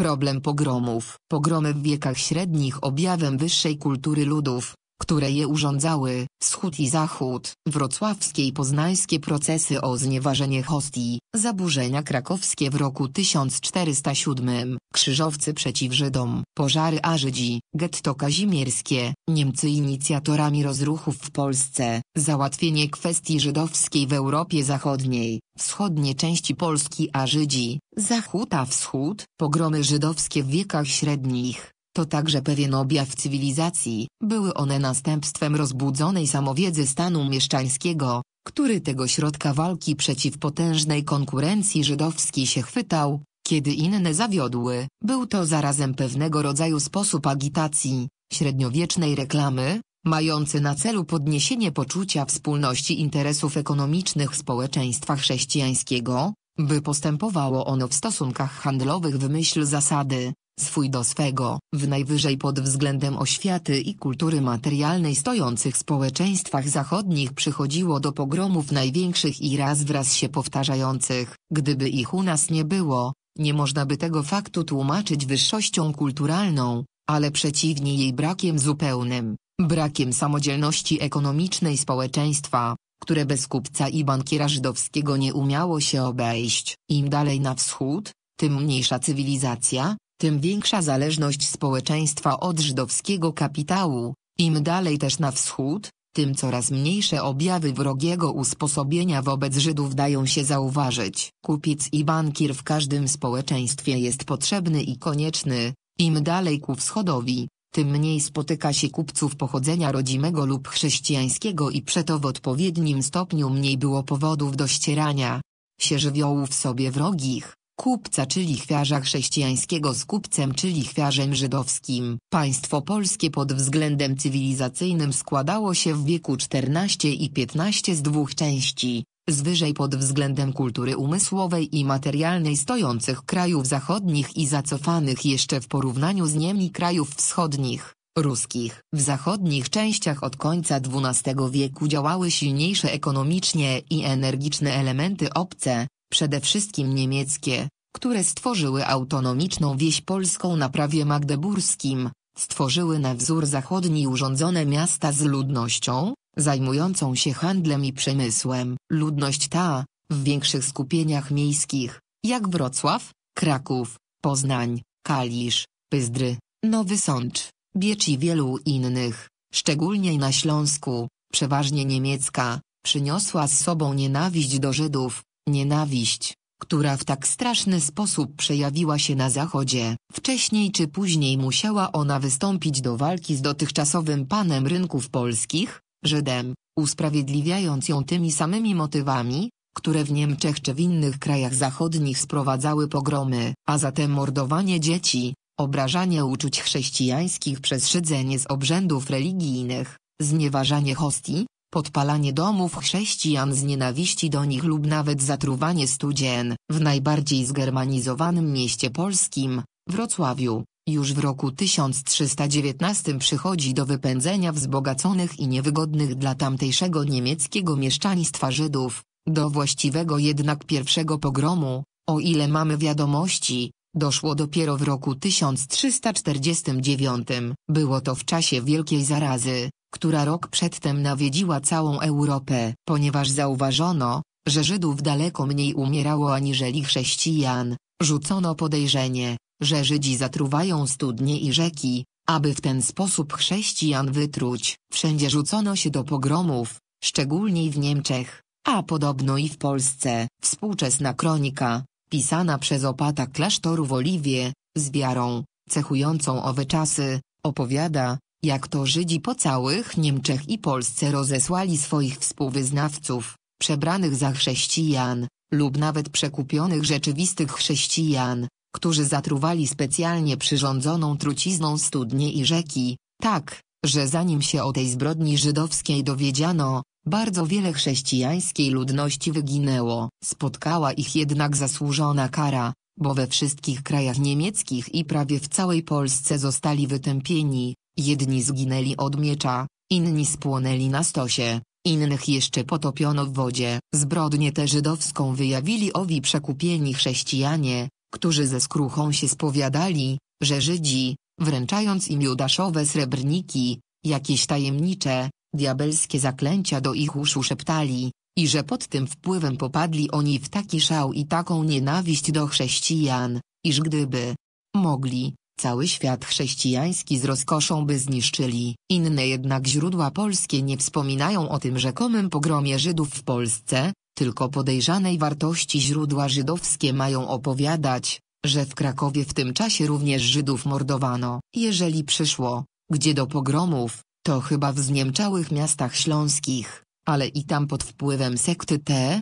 Problem pogromów. Pogromy w wiekach średnich objawem wyższej kultury ludów, które je urządzały, wschód i zachód, wrocławskie i poznańskie procesy o znieważenie hostii, zaburzenia krakowskie w roku 1407, krzyżowcy przeciw Żydom, pożary a Żydzi, getto kazimierskie, Niemcy inicjatorami rozruchów w Polsce, załatwienie kwestii żydowskiej w Europie Zachodniej, wschodnie części Polski a Żydzi, zachód a wschód, pogromy żydowskie w wiekach średnich, to także pewien objaw cywilizacji, były one następstwem rozbudzonej samowiedzy stanu mieszczańskiego, który tego środka walki przeciw potężnej konkurencji żydowskiej się chwytał, kiedy inne zawiodły. Był to zarazem pewnego rodzaju sposób agitacji, średniowiecznej reklamy, mający na celu podniesienie poczucia wspólności interesów ekonomicznych w społeczeństwa chrześcijańskiego, by postępowało ono w stosunkach handlowych w myśl zasady, swój do swego, w najwyżej pod względem oświaty i kultury materialnej stojących społeczeństwach zachodnich przychodziło do pogromów największych i raz wraz się powtarzających, gdyby ich u nas nie było, nie można by tego faktu tłumaczyć wyższością kulturalną, ale przeciwnie jej brakiem zupełnym, brakiem samodzielności ekonomicznej społeczeństwa, które bez kupca i bankiera żydowskiego nie umiało się obejść. Im dalej na wschód, tym mniejsza cywilizacja, tym większa zależność społeczeństwa od żydowskiego kapitału, im dalej też na wschód, tym coraz mniejsze objawy wrogiego usposobienia wobec Żydów dają się zauważyć. Kupiec i bankier w każdym społeczeństwie jest potrzebny i konieczny, im dalej ku wschodowi, tym mniej spotyka się kupców pochodzenia rodzimego lub chrześcijańskiego i przeto w odpowiednim stopniu mniej było powodów do ścierania się żywiołów sobie wrogich, kupca czy lichwiarza chrześcijańskiego z kupcem czy lichwiarzem żydowskim. Państwo polskie pod względem cywilizacyjnym składało się w wieku XIV i XV z dwóch części, z wyżej pod względem kultury umysłowej i materialnej stojących krajów zachodnich i zacofanych jeszcze w porównaniu z niemi krajów wschodnich ruskich. W zachodnich częściach od końca XII wieku działały silniejsze ekonomicznie i energiczne elementy obce, przede wszystkim niemieckie, które stworzyły autonomiczną wieś polską na prawie magdeburskim, stworzyły na wzór zachodni urządzone miasta z ludnością, zajmującą się handlem i przemysłem. Ludność ta, w większych skupieniach miejskich, jak Wrocław, Kraków, Poznań, Kalisz, Pyzdry, Nowy Sącz, Biecz i wielu innych, szczególnie na Śląsku, przeważnie niemiecka, przyniosła z sobą nienawiść do Żydów, Nienawiść, która w tak straszny sposób przejawiła się na Zachodzie, wcześniej czy później musiała ona wystąpić do walki z dotychczasowym panem rynków polskich, Żydem, usprawiedliwiając ją tymi samymi motywami, które w Niemczech czy w innych krajach zachodnich sprowadzały pogromy, a zatem mordowanie dzieci, obrażanie uczuć chrześcijańskich przez szydzenie z obrzędów religijnych, znieważanie hostii, podpalanie domów chrześcijan z nienawiści do nich lub nawet zatruwanie studzien. W najbardziej zgermanizowanym mieście polskim, Wrocławiu, już w roku 1319 przychodzi do wypędzenia wzbogaconych i niewygodnych dla tamtejszego niemieckiego mieszczaństwa Żydów, do właściwego jednak pierwszego pogromu, o ile mamy wiadomości, doszło dopiero w roku 1349. Było to w czasie wielkiej zarazy, która rok przedtem nawiedziła całą Europę, ponieważ zauważono, że Żydów daleko mniej umierało aniżeli chrześcijan, rzucono podejrzenie, że Żydzi zatruwają studnie i rzeki, aby w ten sposób chrześcijan wytruć. Wszędzie rzucono się do pogromów, szczególnie w Niemczech, a podobno i w Polsce. Współczesna kronika, pisana przez opata klasztoru w Oliwie, z wiarą, cechującą owe czasy, opowiada, jak to Żydzi po całych Niemczech i Polsce rozesłali swoich współwyznawców, przebranych za chrześcijan, lub nawet przekupionych rzeczywistych chrześcijan, którzy zatruwali specjalnie przyrządzoną trucizną studnie i rzeki, tak, że zanim się o tej zbrodni żydowskiej dowiedziano, bardzo wiele chrześcijańskiej ludności wyginęło. Spotkała ich jednak zasłużona kara, bo we wszystkich krajach niemieckich i prawie w całej Polsce zostali wytępieni, jedni zginęli od miecza, inni spłonęli na stosie, innych jeszcze potopiono w wodzie. Zbrodnię tę żydowską wyjawili owi przekupieni chrześcijanie, którzy ze skruchą się spowiadali, że Żydzi, wręczając im judaszowe srebrniki, jakieś tajemnicze, diabelskie zaklęcia do ich uszu szeptali, i że pod tym wpływem popadli oni w taki szał i taką nienawiść do chrześcijan, iż gdyby mogli, cały świat chrześcijański z rozkoszą by zniszczyli. Inne jednak źródła polskie nie wspominają o tym rzekomym pogromie Żydów w Polsce, tylko podejrzanej wartości źródła żydowskie mają opowiadać, że w Krakowie w tym czasie również Żydów mordowano. Jeżeli przyszło, gdzie do pogromów, to chyba w zniemczałych miastach śląskich, ale i tam pod wpływem sekty T.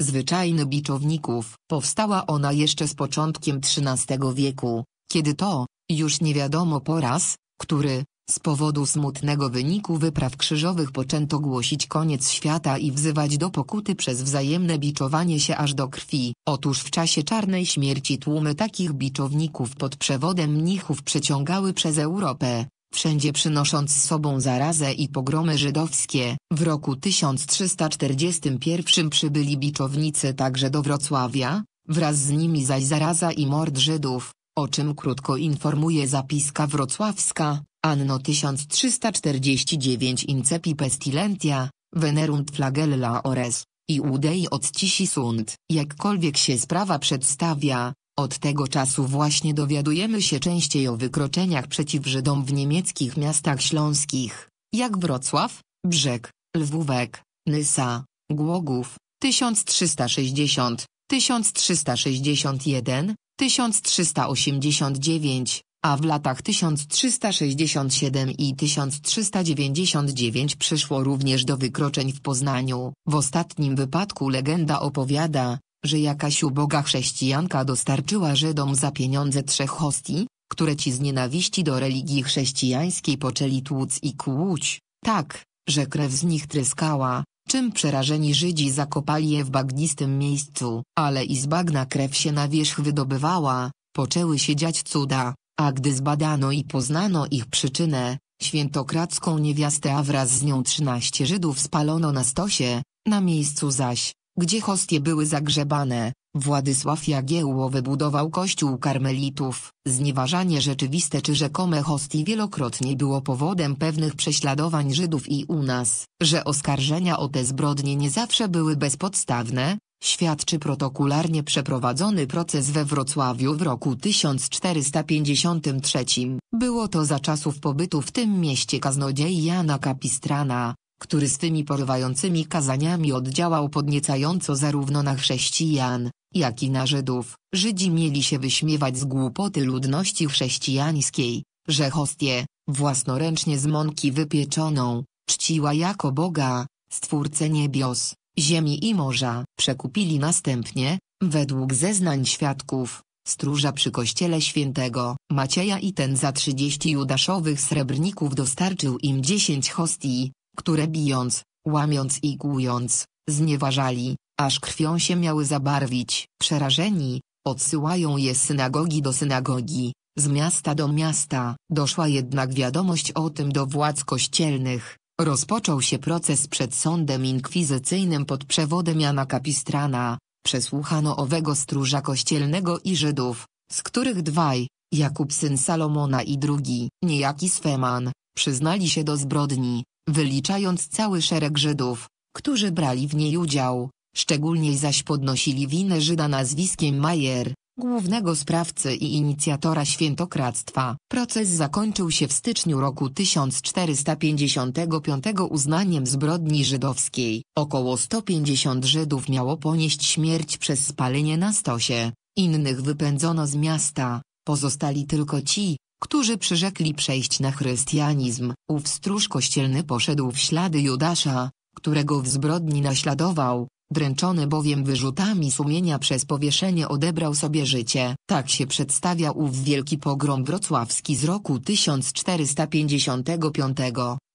Zwyczajny biczowników. Powstała ona jeszcze z początkiem XIII wieku, kiedy to, już nie wiadomo po raz, który, z powodu smutnego wyniku wypraw krzyżowych poczęto głosić koniec świata i wzywać do pokuty przez wzajemne biczowanie się aż do krwi. Otóż w czasie czarnej śmierci tłumy takich biczowników pod przewodem mnichów przeciągały przez Europę, wszędzie przynosząc z sobą zarazę i pogromy żydowskie. W roku 1341 przybyli biczownicy także do Wrocławia, wraz z nimi zaś zaraza i mord Żydów, o czym krótko informuje zapiska wrocławska, anno 1349 incepi pestilentia, venerunt flagella ores, i udei odcisi sunt. Jakkolwiek się sprawa przedstawia, od tego czasu właśnie dowiadujemy się częściej o wykroczeniach przeciw Żydom w niemieckich miastach śląskich, jak Wrocław, Brzeg, Lwówek, Nysa, Głogów, 1360, 1361, 1389, a w latach 1367 i 1399 przyszło również do wykroczeń w Poznaniu. W ostatnim wypadku legenda opowiada, że jakaś uboga chrześcijanka dostarczyła Żydom za pieniądze trzech hostii, które ci z nienawiści do religii chrześcijańskiej poczęli tłuc i kłuć, tak, że krew z nich tryskała, czym przerażeni Żydzi zakopali je w bagnistym miejscu, ale i z bagna krew się na wierzch wydobywała, poczęły się dziać cuda, a gdy zbadano i poznano ich przyczynę, świętokradzką niewiastę a wraz z nią trzynaście Żydów spalono na stosie, na miejscu zaś, gdzie hostie były zagrzebane, Władysław Jagiełło wybudował kościół karmelitów. Znieważanie rzeczywiste czy rzekome hostii wielokrotnie było powodem pewnych prześladowań Żydów i u nas, że oskarżenia o te zbrodnie nie zawsze były bezpodstawne, świadczy protokularnie przeprowadzony proces we Wrocławiu w roku 1453. Było to za czasów pobytu w tym mieście kaznodziei Jana Kapistrana, który swymi porywającymi kazaniami oddziałał podniecająco zarówno na chrześcijan, jak i na Żydów. Żydzi mieli się wyśmiewać z głupoty ludności chrześcijańskiej, że hostie, własnoręcznie z mąki wypieczoną, czciła jako Boga, Stwórcę niebios, ziemi i morza. Przekupili następnie, według zeznań świadków, stróża przy kościele świętego Macieja i ten za 30 judaszowych srebrników dostarczył im 10 hostii, które bijąc, łamiąc i głując, znieważali, aż krwią się miały zabarwić. Przerażeni, odsyłają je z synagogi do synagogi, z miasta do miasta. Doszła jednak wiadomość o tym do władz kościelnych. Rozpoczął się proces przed sądem inkwizycyjnym pod przewodem Jana Kapistrana. Przesłuchano owego stróża kościelnego i Żydów, z których dwaj, Jakub syn Salomona i drugi, niejaki Sweman, przyznali się do zbrodni, wyliczając cały szereg Żydów, którzy brali w niej udział, szczególnie zaś podnosili winę Żyda nazwiskiem Majer, głównego sprawcy i inicjatora świętokradztwa. Proces zakończył się w styczniu roku 1455 uznaniem zbrodni żydowskiej. Około 150 Żydów miało ponieść śmierć przez spalenie na stosie, innych wypędzono z miasta, pozostali tylko ci, którzy przyrzekli przejść na chrystianizm, ów stróż kościelny poszedł w ślady Judasza, którego w zbrodni naśladował, dręczony bowiem wyrzutami sumienia przez powieszenie odebrał sobie życie. Tak się przedstawia ów wielki pogrom wrocławski z roku 1455,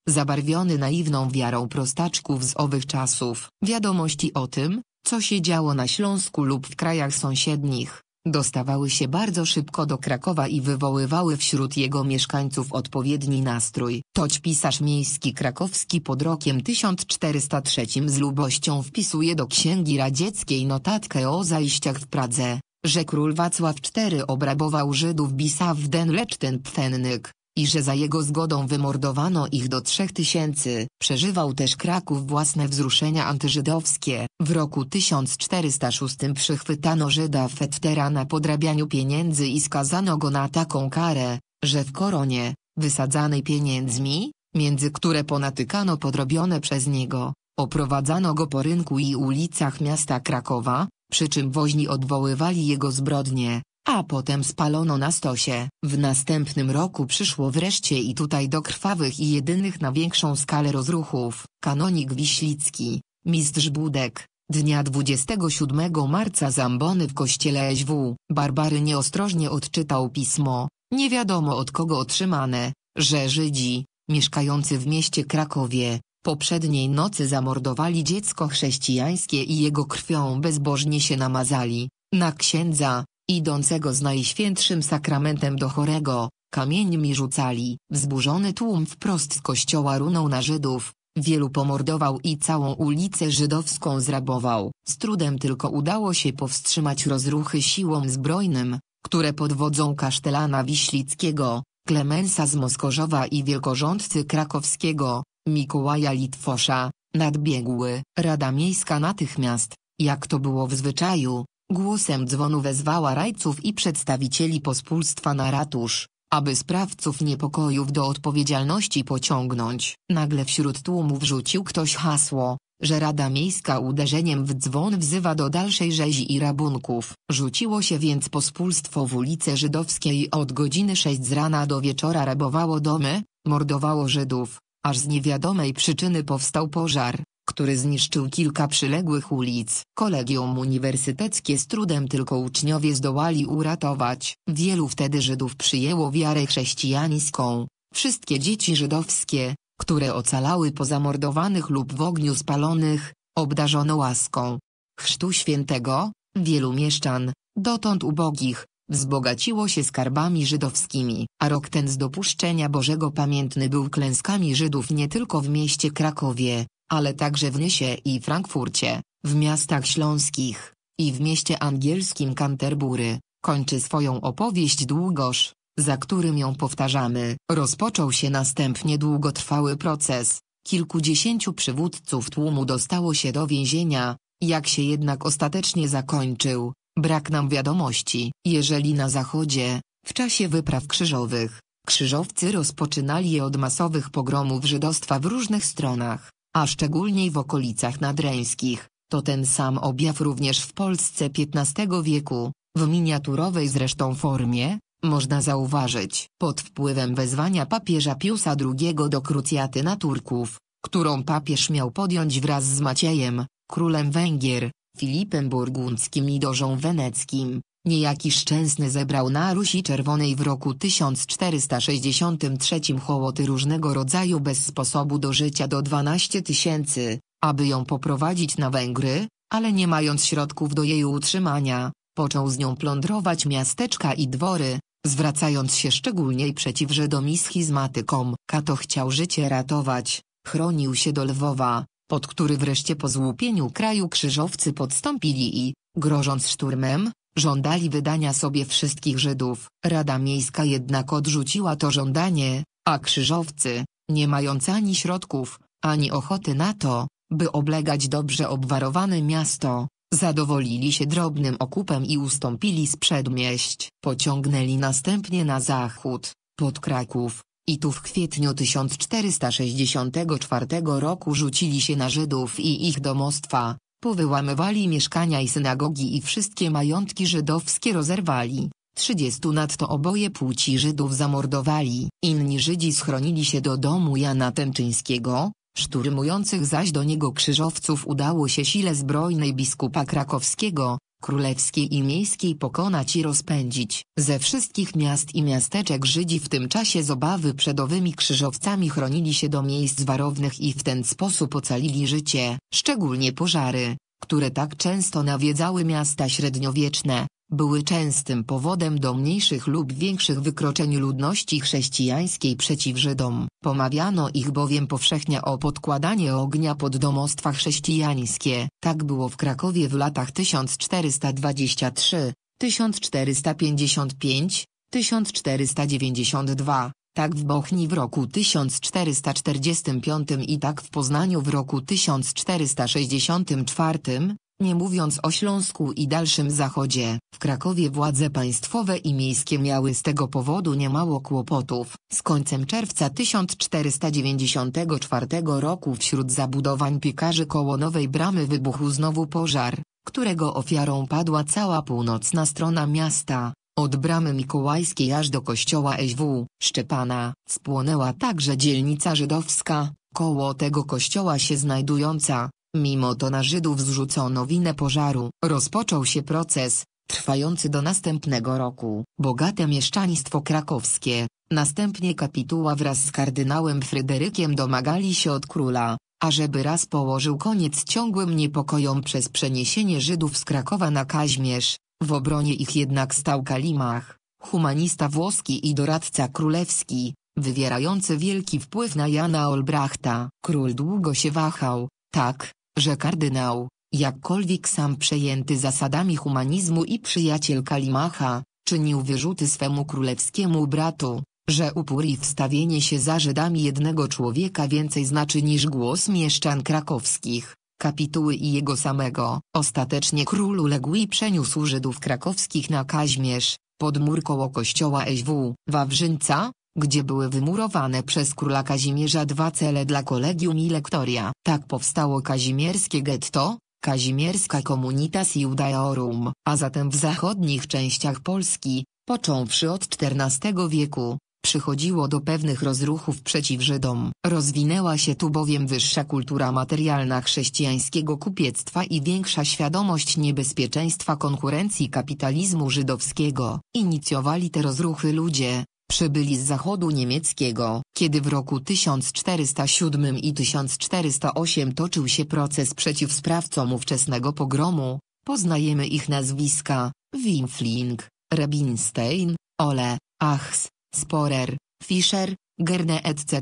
zabarwiony naiwną wiarą prostaczków z owych czasów. Wiadomości o tym, co się działo na Śląsku lub w krajach sąsiednich, dostawały się bardzo szybko do Krakowa i wywoływały wśród jego mieszkańców odpowiedni nastrój. Toć pisarz miejski krakowski pod rokiem 1403 z lubością wpisuje do Księgi Radzieckiej notatkę o zajściach w Pradze, że król Wacław IV obrabował Żydów w den lecz ten pfennyk, i że za jego zgodą wymordowano ich do trzech tysięcy. Przeżywał też Kraków własne wzruszenia antyżydowskie. W roku 1406 przychwytano Żyda Fettera na podrabianiu pieniędzy i skazano go na taką karę, że w koronie, wysadzanej pieniędzmi, między które ponatykano podrobione przez niego, oprowadzano go po rynku i ulicach miasta Krakowa, przy czym woźni odwoływali jego zbrodnie a potem spalono na stosie. W następnym roku przyszło wreszcie i tutaj do krwawych i jedynych na większą skalę rozruchów. Kanonik Wiślicki, mistrz Budek, Dnia 27 marca zambony w kościele SW, Barbary nieostrożnie odczytał pismo, nie wiadomo od kogo otrzymane, że Żydzi, mieszkający w mieście Krakowie, poprzedniej nocy zamordowali dziecko chrześcijańskie i jego krwią bezbożnie się namazali, na księdza, idącego z Najświętszym Sakramentem do chorego, kamieniem rzucali. Wzburzony tłum wprost z kościoła runął na Żydów, wielu pomordował i całą ulicę żydowską zrabował. Z trudem tylko udało się powstrzymać rozruchy siłom zbrojnym, które pod wodzą kasztelana Wiślickiego, Klemensa z Moskorzowa i wielkorządcy krakowskiego, Mikołaja Litwosza, nadbiegły. Rada Miejska natychmiast, jak to było w zwyczaju, Głosem dzwonu wezwała rajców i przedstawicieli pospólstwa na ratusz, aby sprawców niepokojów do odpowiedzialności pociągnąć. Nagle wśród tłumu wrzucił ktoś hasło, że Rada Miejska uderzeniem w dzwon wzywa do dalszej rzezi i rabunków. Rzuciło się więc pospólstwo w ulicy Żydowskiej od godziny 6 z rana do wieczora rabowało domy, mordowało Żydów, aż z niewiadomej przyczyny powstał pożar który zniszczył kilka przyległych ulic. Kolegium uniwersyteckie z trudem tylko uczniowie zdołali uratować. Wielu wtedy Żydów przyjęło wiarę chrześcijańską. Wszystkie dzieci żydowskie, które ocalały po zamordowanych lub w ogniu spalonych, obdarzono łaską. Chrztu świętego, wielu mieszczan, dotąd ubogich, Wzbogaciło się skarbami żydowskimi, a rok ten z dopuszczenia Bożego pamiętny był klęskami Żydów nie tylko w mieście Krakowie, ale także w Nysie i Frankfurcie, w miastach śląskich i w mieście angielskim Canterbury. Kończy swoją opowieść Długosz, za którym ją powtarzamy. Rozpoczął się następnie długotrwały proces. Kilkudziesięciu przywódców tłumu dostało się do więzienia, jak się jednak ostatecznie zakończył, Brak nam wiadomości, jeżeli na zachodzie, w czasie wypraw krzyżowych, krzyżowcy rozpoczynali je od masowych pogromów żydostwa w różnych stronach, a szczególnie w okolicach nadreńskich, to ten sam objaw również w Polsce XV wieku, w miniaturowej zresztą formie, można zauważyć. Pod wpływem wezwania papieża Piusa II do krucjaty na Turków, którą papież miał podjąć wraz z Maciejem, królem Węgier, Filipem Burgundzkim i Dożą Weneckim, niejaki Szczęsny zebrał na Rusi Czerwonej w roku 1463 hołoty różnego rodzaju bez sposobu do życia do 12 tysięcy, aby ją poprowadzić na Węgry, ale nie mając środków do jej utrzymania, począł z nią plądrować miasteczka i dwory, zwracając się szczególnie przeciw żydom i schizmatykom. Kato chciał życie ratować, chronił się do Lwowa, pod który wreszcie po złupieniu kraju krzyżowcy podstąpili i, grożąc szturmem, żądali wydania sobie wszystkich Żydów. Rada Miejska jednak odrzuciła to żądanie, a krzyżowcy, nie mając ani środków, ani ochoty na to, by oblegać dobrze obwarowane miasto, zadowolili się drobnym okupem i ustąpili z przedmieść. Pociągnęli następnie na zachód, pod Kraków, i tu w kwietniu 1464 roku rzucili się na Żydów i ich domostwa, powyłamywali mieszkania i synagogi i wszystkie majątki żydowskie rozerwali. 30 nadto oboje płci Żydów zamordowali. Inni Żydzi schronili się do domu Jana Tęczyńskiego, szturmujących zaś do niego krzyżowców udało się sile zbrojnej biskupa krakowskiego, królewskiej i miejskiej pokonać i rozpędzić. Ze wszystkich miast i miasteczek Żydzi w tym czasie z obawy przed owymi krzyżowcami chronili się do miejsc warownych i w ten sposób ocalili życie, szczególnie pożary, które tak często nawiedzały miasta średniowieczne, były częstym powodem do mniejszych lub większych wykroczeń ludności chrześcijańskiej przeciw Żydom. Pomawiano ich bowiem powszechnie o podkładanie ognia pod domostwa chrześcijańskie. Tak było w Krakowie w latach 1423, 1455, 1492 tak w Bochni w roku 1445 i tak w Poznaniu w roku 1464, nie mówiąc o Śląsku i dalszym zachodzie, w Krakowie władze państwowe i miejskie miały z tego powodu niemało kłopotów. Z końcem czerwca 1494 roku wśród zabudowań piekarzy koło Nowej Bramy wybuchł znowu pożar, którego ofiarą padła cała północna strona miasta. Od bramy mikołajskiej aż do kościoła SW Szczepana spłonęła także dzielnica żydowska, koło tego kościoła się znajdująca Mimo to na Żydów zrzucono winę pożaru. Rozpoczął się proces, trwający do następnego roku. Bogate mieszczaństwo krakowskie, następnie kapituła wraz z kardynałem Fryderykiem domagali się od króla, ażeby raz położył koniec ciągłym niepokojom przez przeniesienie Żydów z Krakowa na Kaźmierz, w obronie ich jednak stał Kalimach, humanista włoski i doradca królewski, wywierający wielki wpływ na Jana Olbrachta. Król długo się wahał, tak, że kardynał, jakkolwiek sam przejęty zasadami humanizmu i przyjaciel Kalimacha, czynił wyrzuty swemu królewskiemu bratu, że upór i wstawienie się za Żydami jednego człowieka więcej znaczy niż głos mieszczan krakowskich, kapituły i jego samego. Ostatecznie król uległ i przeniósł Żydów krakowskich na Kaźmierz, pod mur koło kościoła SW Wawrzyńca, gdzie były wymurowane przez króla Kazimierza dwa cele dla kolegium i lektoria. Tak powstało kazimierskie getto, kazimierska komunitas judaeorum, a zatem w zachodnich częściach Polski, począwszy od XIV wieku, przychodziło do pewnych rozruchów przeciw Żydom. Rozwinęła się tu bowiem wyższa kultura materialna chrześcijańskiego kupiectwa i większa świadomość niebezpieczeństwa konkurencji kapitalizmu żydowskiego. Inicjowali te rozruchy ludzie, przybyli z zachodu niemieckiego. Kiedy w roku 1407 i 1408 toczył się proces przeciw sprawcom ówczesnego pogromu, poznajemy ich nazwiska, Winfling, Rabinstein, Ole, Achs, Sporer, Fischer, Gerne etc.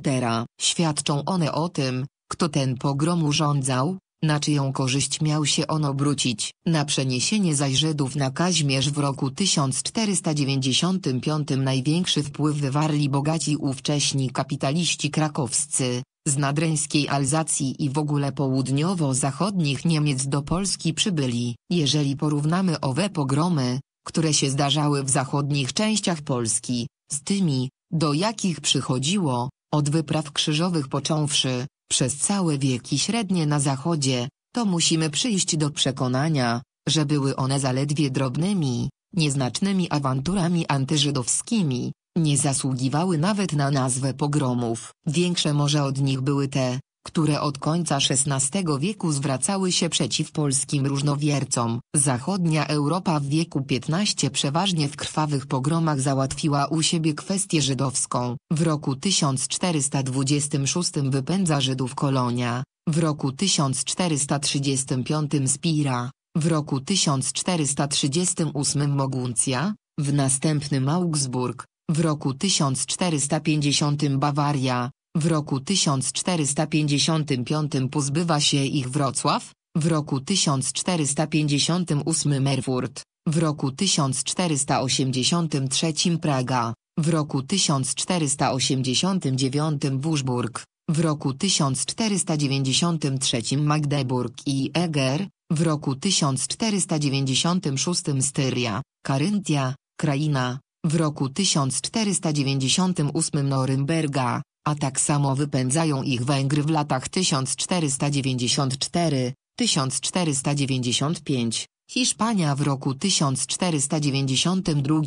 Świadczą one o tym, kto ten pogrom urządzał, na czyją korzyść miał się on obrócić? Na przeniesienie zaś Żydów na Kaźmierz w roku 1495 największy wpływ wywarli bogaci ówcześni kapitaliści krakowscy, z nadreńskiej Alzacji i w ogóle południowo-zachodnich Niemiec do Polski przybyli. Jeżeli porównamy owe pogromy, które się zdarzały w zachodnich częściach Polski, z tymi, do jakich przychodziło, od wypraw krzyżowych począwszy, przez całe wieki średnie na Zachodzie, to musimy przyjść do przekonania, że były one zaledwie drobnymi, nieznacznymi awanturami antyżydowskimi, nie zasługiwały nawet na nazwę pogromów. Większe może od nich były te, które od końca XVI wieku zwracały się przeciw polskim różnowiercom. Zachodnia Europa w wieku XV przeważnie w krwawych pogromach załatwiła u siebie kwestię żydowską. W roku 1426 wypędza Żydów kolonia, w roku 1435 Spira, w roku 1438 Moguncja, w następnym Augsburg, w roku 1450 Bawaria, w roku 1455 pozbywa się ich Wrocław, w roku 1458 Merfurt, w roku 1483 Praga, w roku 1489 Wurzburg, w roku 1493 Magdeburg i Eger, w roku 1496 Styria, Karyntia, Kraina, w roku 1498 Norymberga, a tak samo wypędzają ich Węgry w latach 1494-1495, Hiszpania w roku 1492,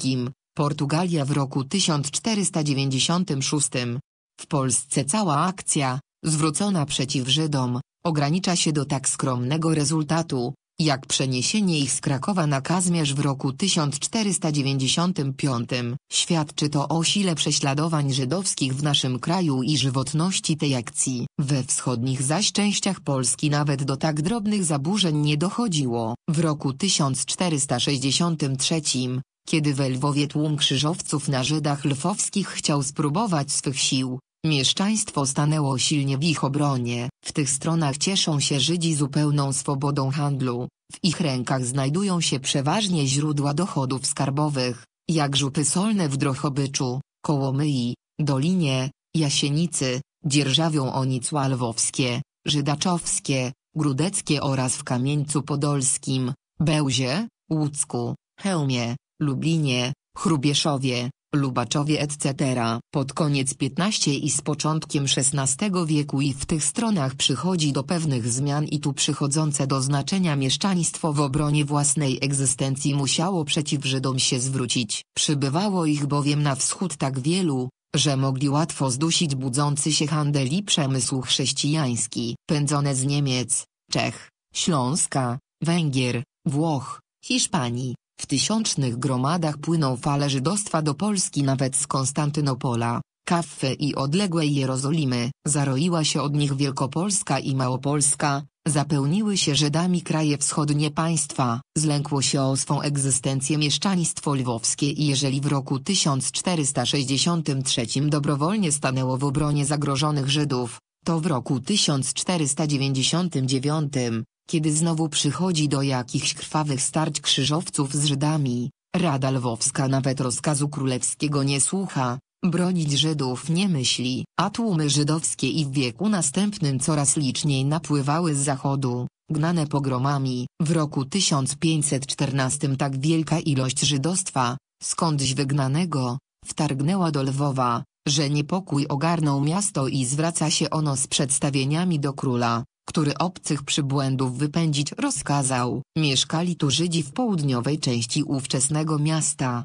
Portugalia w roku 1496. W Polsce cała akcja, zwrócona przeciw Żydom, ogranicza się do tak skromnego rezultatu, jak przeniesienie ich z Krakowa na Kazmierz w roku 1495. Świadczy to o sile prześladowań żydowskich w naszym kraju i żywotności tej akcji. We wschodnich zaś częściach Polski nawet do tak drobnych zaburzeń nie dochodziło. W roku 1463 kiedy we Lwowie tłum krzyżowców na Żydach lwowskich chciał spróbować swych sił, Mieszczaństwo stanęło silnie w ich obronie, w tych stronach cieszą się Żydzi zupełną swobodą handlu, w ich rękach znajdują się przeważnie źródła dochodów skarbowych, jak żupy solne w Drochobyczu, Kołomyi, Dolinie, Jasienicy, dzierżawią oni cła lwowskie, żydaczowskie, grudeckie oraz w Kamieńcu Podolskim, Bełzie, Łódzku, Chełmie, Lublinie, Chrubieszowie, Lubaczowie etc. pod koniec XV i z początkiem XVI wieku i w tych stronach przychodzi do pewnych zmian i tu przychodzące do znaczenia mieszczaństwo w obronie własnej egzystencji musiało przeciw Żydom się zwrócić. Przybywało ich bowiem na wschód tak wielu, że mogli łatwo zdusić budzący się handel i przemysł chrześcijański, pędzone z Niemiec, Czech, Śląska, Węgier, Włoch, Hiszpanii, w tysiącznych gromadach płyną fale żydostwa do Polski nawet z Konstantynopola, Kaffy i odległej Jerozolimy. Zaroiła się od nich Wielkopolska i Małopolska, zapełniły się Żydami kraje wschodnie państwa. Zlękło się o swą egzystencję mieszczaństwo lwowskie i jeżeli w roku 1463 dobrowolnie stanęło w obronie zagrożonych Żydów, to w roku 1499, kiedy znowu przychodzi do jakichś krwawych starć krzyżowców z Żydami, Rada Lwowska nawet rozkazu królewskiego nie słucha, bronić Żydów nie myśli, a tłumy żydowskie i w wieku następnym coraz liczniej napływały z zachodu, gnane pogromami. W roku 1514 tak wielka ilość żydostwa, skądś wygnanego, wtargnęła do Lwowa, że niepokój ogarnął miasto i zwraca się ono z przedstawieniami do króla który obcych przybłędów wypędzić rozkazał. Mieszkali tu Żydzi w południowej części ówczesnego miasta.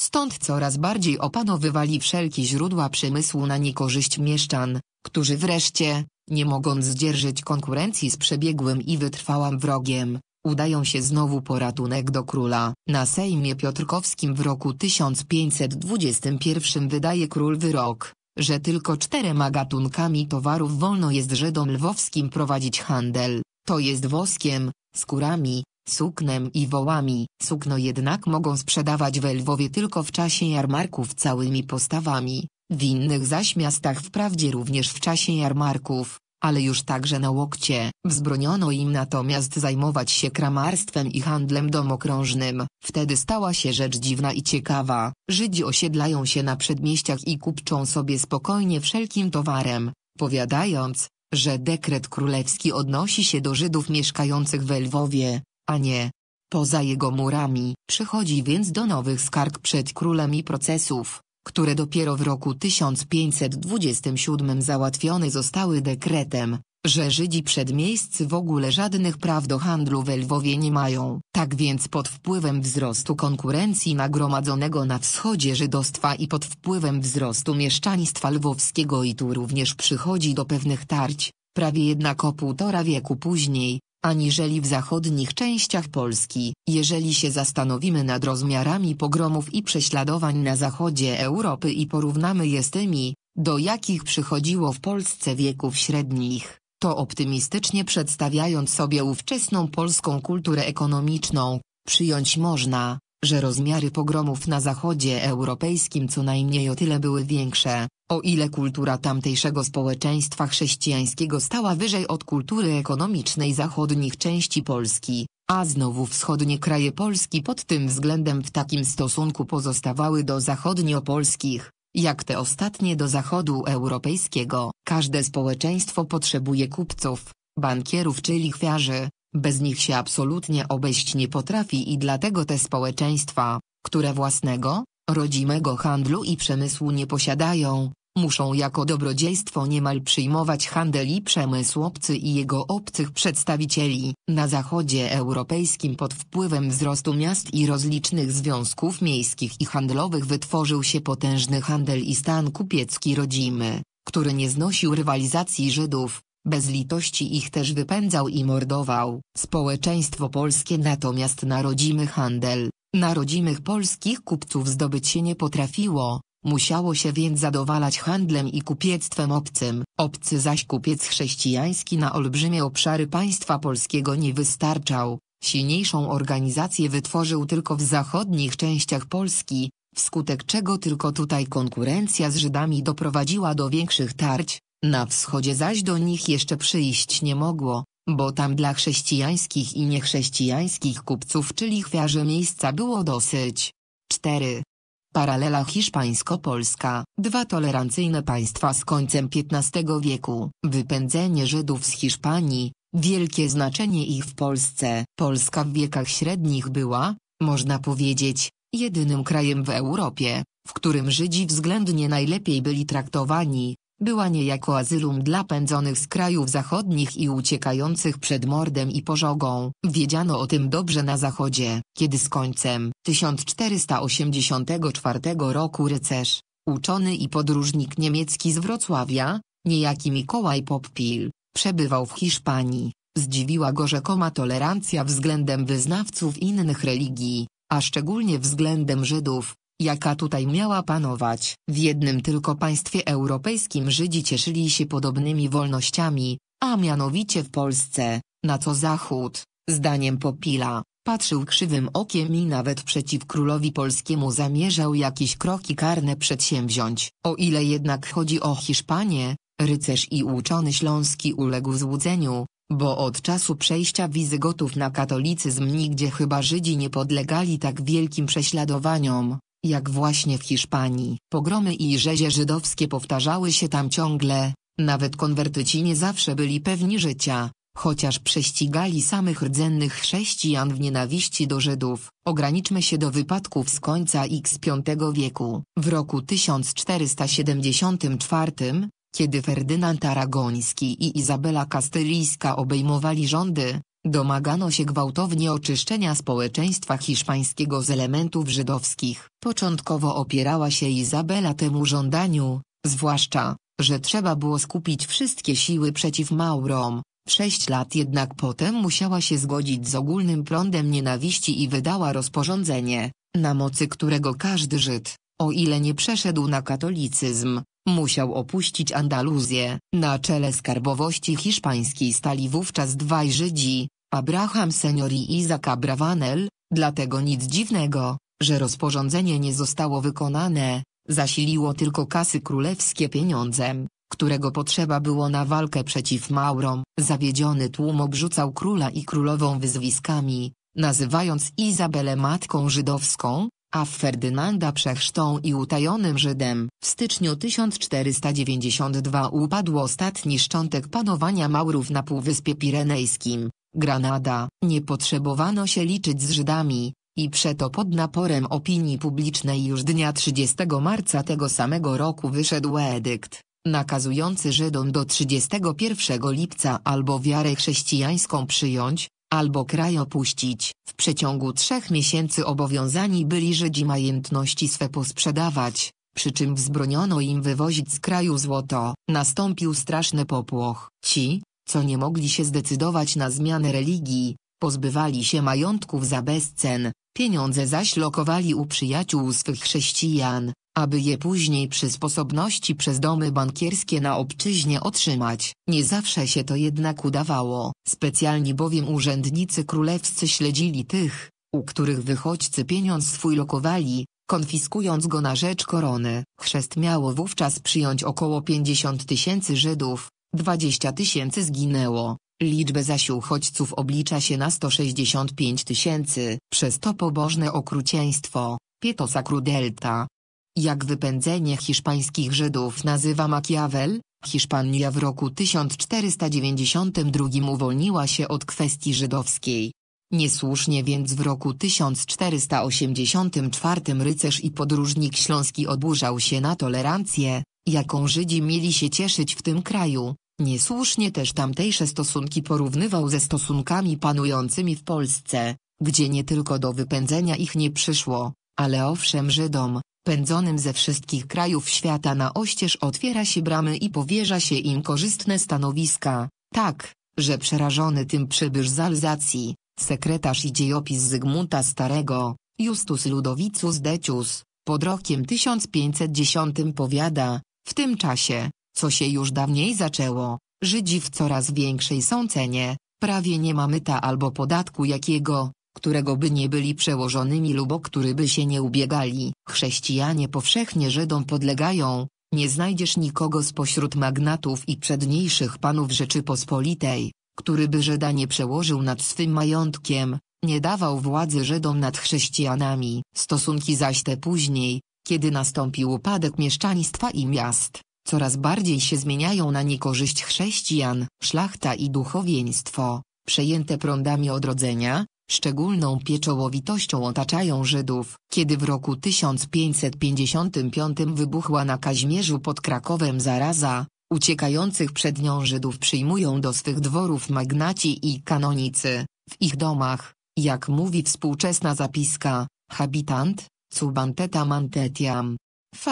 Stąd coraz bardziej opanowywali wszelkie źródła przemysłu na niekorzyść mieszczan, którzy wreszcie, nie mogąc zdzierżyć konkurencji z przebiegłym i wytrwałym wrogiem, udają się znowu po ratunek do króla. Na Sejmie Piotrkowskim w roku 1521 wydaje król wyrok, że tylko czterema gatunkami towarów wolno jest Żydom lwowskim prowadzić handel, to jest woskiem, skórami, suknem i wołami. Sukno jednak mogą sprzedawać we Lwowie tylko w czasie jarmarków całymi postawami, w innych zaś miastach wprawdzie również w czasie jarmarków, ale już także na łokcie. Wzbroniono im natomiast zajmować się kramarstwem i handlem domokrążnym. Wtedy stała się rzecz dziwna i ciekawa. Żydzi osiedlają się na przedmieściach i kupczą sobie spokojnie wszelkim towarem, powiadając, że dekret królewski odnosi się do Żydów mieszkających w Lwowie, a nie poza jego murami. Przychodzi więc do nowych skarg przed królem i procesów, które dopiero w roku 1527 załatwione zostały dekretem, że Żydzi przedmiejscy w ogóle żadnych praw do handlu w Lwowie nie mają. Tak więc pod wpływem wzrostu konkurencji nagromadzonego na wschodzie żydostwa i pod wpływem wzrostu mieszczaństwa lwowskiego i tu również przychodzi do pewnych tarć, prawie jednak o półtora wieku później, aniżeli w zachodnich częściach Polski. Jeżeli się zastanowimy nad rozmiarami pogromów i prześladowań na zachodzie Europy i porównamy je z tymi, do jakich przychodziło w Polsce wieków średnich, to optymistycznie przedstawiając sobie ówczesną polską kulturę ekonomiczną, przyjąć można, że rozmiary pogromów na zachodzie europejskim co najmniej o tyle były większe, o ile kultura tamtejszego społeczeństwa chrześcijańskiego stała wyżej od kultury ekonomicznej zachodnich części Polski, a znowu wschodnie kraje Polski pod tym względem w takim stosunku pozostawały do zachodniopolskich, jak te ostatnie do zachodu europejskiego. Każde społeczeństwo potrzebuje kupców, bankierów czy lichwiarzy, bez nich się absolutnie obejść nie potrafi i dlatego te społeczeństwa, które własnego, rodzimego handlu i przemysłu nie posiadają, muszą jako dobrodziejstwo niemal przyjmować handel i przemysł obcy i jego obcych przedstawicieli. Na zachodzie europejskim pod wpływem wzrostu miast i rozlicznych związków miejskich i handlowych wytworzył się potężny handel i stan kupiecki rodzimy, który nie znosił rywalizacji Żydów, bez litości ich też wypędzał i mordował. Społeczeństwo polskie natomiast narodzimy handel, narodzimych polskich kupców zdobyć się nie potrafiło. Musiało się więc zadowalać handlem i kupiectwem obcym. Obcy zaś kupiec chrześcijański na olbrzymie obszary państwa polskiego nie wystarczał. Silniejszą organizację wytworzył tylko w zachodnich częściach Polski, wskutek czego tylko tutaj konkurencja z Żydami doprowadziła do większych tarć, na wschodzie zaś do nich jeszcze przyjść nie mogło, bo tam dla chrześcijańskich i niechrześcijańskich kupców czy lichwiarzy miejsca było dosyć. 4. Paralela hiszpańsko-polska, dwa tolerancyjne państwa z końcem XV wieku, wypędzenie Żydów z Hiszpanii, wielkie znaczenie ich w Polsce. Polska w wiekach średnich była, można powiedzieć, jedynym krajem w Europie, w którym Żydzi względnie najlepiej byli traktowani, była niejako azylum dla pędzonych z krajów zachodnich i uciekających przed mordem i pożogą. Wiedziano o tym dobrze na zachodzie, kiedy z końcem 1484 roku rycerz, uczony i podróżnik niemiecki z Wrocławia, niejaki Mikołaj Poppil, przebywał w Hiszpanii. Zdziwiła go rzekoma tolerancja względem wyznawców innych religii, a szczególnie względem Żydów, jaka tutaj miała panować. W jednym tylko państwie europejskim Żydzi cieszyli się podobnymi wolnościami, a mianowicie w Polsce, na co Zachód, zdaniem Popila, patrzył krzywym okiem i nawet przeciw królowi polskiemu zamierzał jakieś kroki karne przedsięwziąć. O ile jednak chodzi o Hiszpanię, rycerz i uczony śląski uległ złudzeniu, bo od czasu przejścia Wizygotów na katolicyzm nigdzie chyba Żydzi nie podlegali tak wielkim prześladowaniom, jak właśnie w Hiszpanii. Pogromy i rzezie żydowskie powtarzały się tam ciągle, nawet konwertyci nie zawsze byli pewni życia, chociaż prześcigali samych rdzennych chrześcijan w nienawiści do Żydów. Ograniczmy się do wypadków z końca X V wieku. W roku 1474, kiedy Ferdynand Aragoński i Izabela Kastylijska obejmowali rządy, Domagano się gwałtownie oczyszczenia społeczeństwa hiszpańskiego z elementów żydowskich. Początkowo opierała się Izabela temu żądaniu, zwłaszcza, że trzeba było skupić wszystkie siły przeciw Maurom. Sześć lat jednak potem musiała się zgodzić z ogólnym prądem nienawiści i wydała rozporządzenie, na mocy którego każdy Żyd, o ile nie przeszedł na katolicyzm, musiał opuścić Andaluzję. Na czele skarbowości hiszpańskiej stali wówczas dwaj Żydzi, Abraham senior i Izaka Bravanel, dlatego nic dziwnego, że rozporządzenie nie zostało wykonane, zasiliło tylko kasy królewskie pieniądzem, którego potrzeba było na walkę przeciw Maurom. Zawiedziony tłum obrzucał króla i królową wyzwiskami, nazywając Izabelę matką żydowską, a Ferdynanda przechrztą i utajonym Żydem. W styczniu 1492 upadł ostatni szczątek panowania Maurów na Półwyspie Pirenejskim. Granada. Nie potrzebowano się liczyć z Żydami, i przeto pod naporem opinii publicznej już dnia 30 marca tego samego roku wyszedł edykt, nakazujący Żydom do 31 lipca albo wiarę chrześcijańską przyjąć, albo kraj opuścić. W przeciągu trzech miesięcy obowiązani byli Żydzi majętności swe posprzedawać, przy czym wzbroniono im wywozić z kraju złoto. Nastąpił straszny popłoch. Ci, co nie mogli się zdecydować na zmianę religii, pozbywali się majątków za bezcen, pieniądze zaś lokowali u przyjaciół swych chrześcijan, aby je później przy sposobności przez domy bankierskie na obczyźnie otrzymać. Nie zawsze się to jednak udawało. Specjalni bowiem urzędnicy królewscy śledzili tych, u których wychodźcy pieniądz swój lokowali, konfiskując go na rzecz korony. Chrzest miało wówczas przyjąć około 50 tysięcy Żydów, 20 tysięcy zginęło. Liczbę zaś uchodźców oblicza się na 165 tysięcy. Przez to pobożne okrucieństwo, Pietosa Krudelta. Jak wypędzenie hiszpańskich Żydów nazywa Machiavel, Hiszpania w roku 1492 uwolniła się od kwestii żydowskiej. Niesłusznie więc w roku 1484 rycerz i podróżnik śląski oburzał się na tolerancję, jaką Żydzi mieli się cieszyć w tym kraju. Niesłusznie też tamtejsze stosunki porównywał ze stosunkami panującymi w Polsce, gdzie nie tylko do wypędzenia ich nie przyszło, ale owszem Żydom, pędzonym ze wszystkich krajów świata na oścież otwiera się bramy i powierza się im korzystne stanowiska, tak, że przerażony tym przybysz z Alzacji, sekretarz i dziejopis Zygmunta Starego, Justus Ludowicus Decius, pod rokiem 1510 powiada, w tym czasie, co się już dawniej zaczęło, Żydzi w coraz większej są cenie, prawie nie mamy ta albo podatku jakiego, którego by nie byli przełożonymi lub o który by się nie ubiegali. Chrześcijanie powszechnie Żydom podlegają, nie znajdziesz nikogo spośród magnatów i przedniejszych panów Rzeczypospolitej, który by Żyda nie przełożył nad swym majątkiem, nie dawał władzy Żydom nad chrześcijanami. Stosunki zaś te później, kiedy nastąpił upadek mieszczaństwa i miast, coraz bardziej się zmieniają na niekorzyść chrześcijan, szlachta i duchowieństwo, przejęte prądami odrodzenia, Szczególną pieczołowitością otaczają Żydów, kiedy w roku 1555 wybuchła na Kaźmierzu pod Krakowem zaraza, uciekających przed nią Żydów przyjmują do swych dworów magnaci i kanonicy, w ich domach, jak mówi współczesna zapiska, habitant, Subanteta mantetiam. V.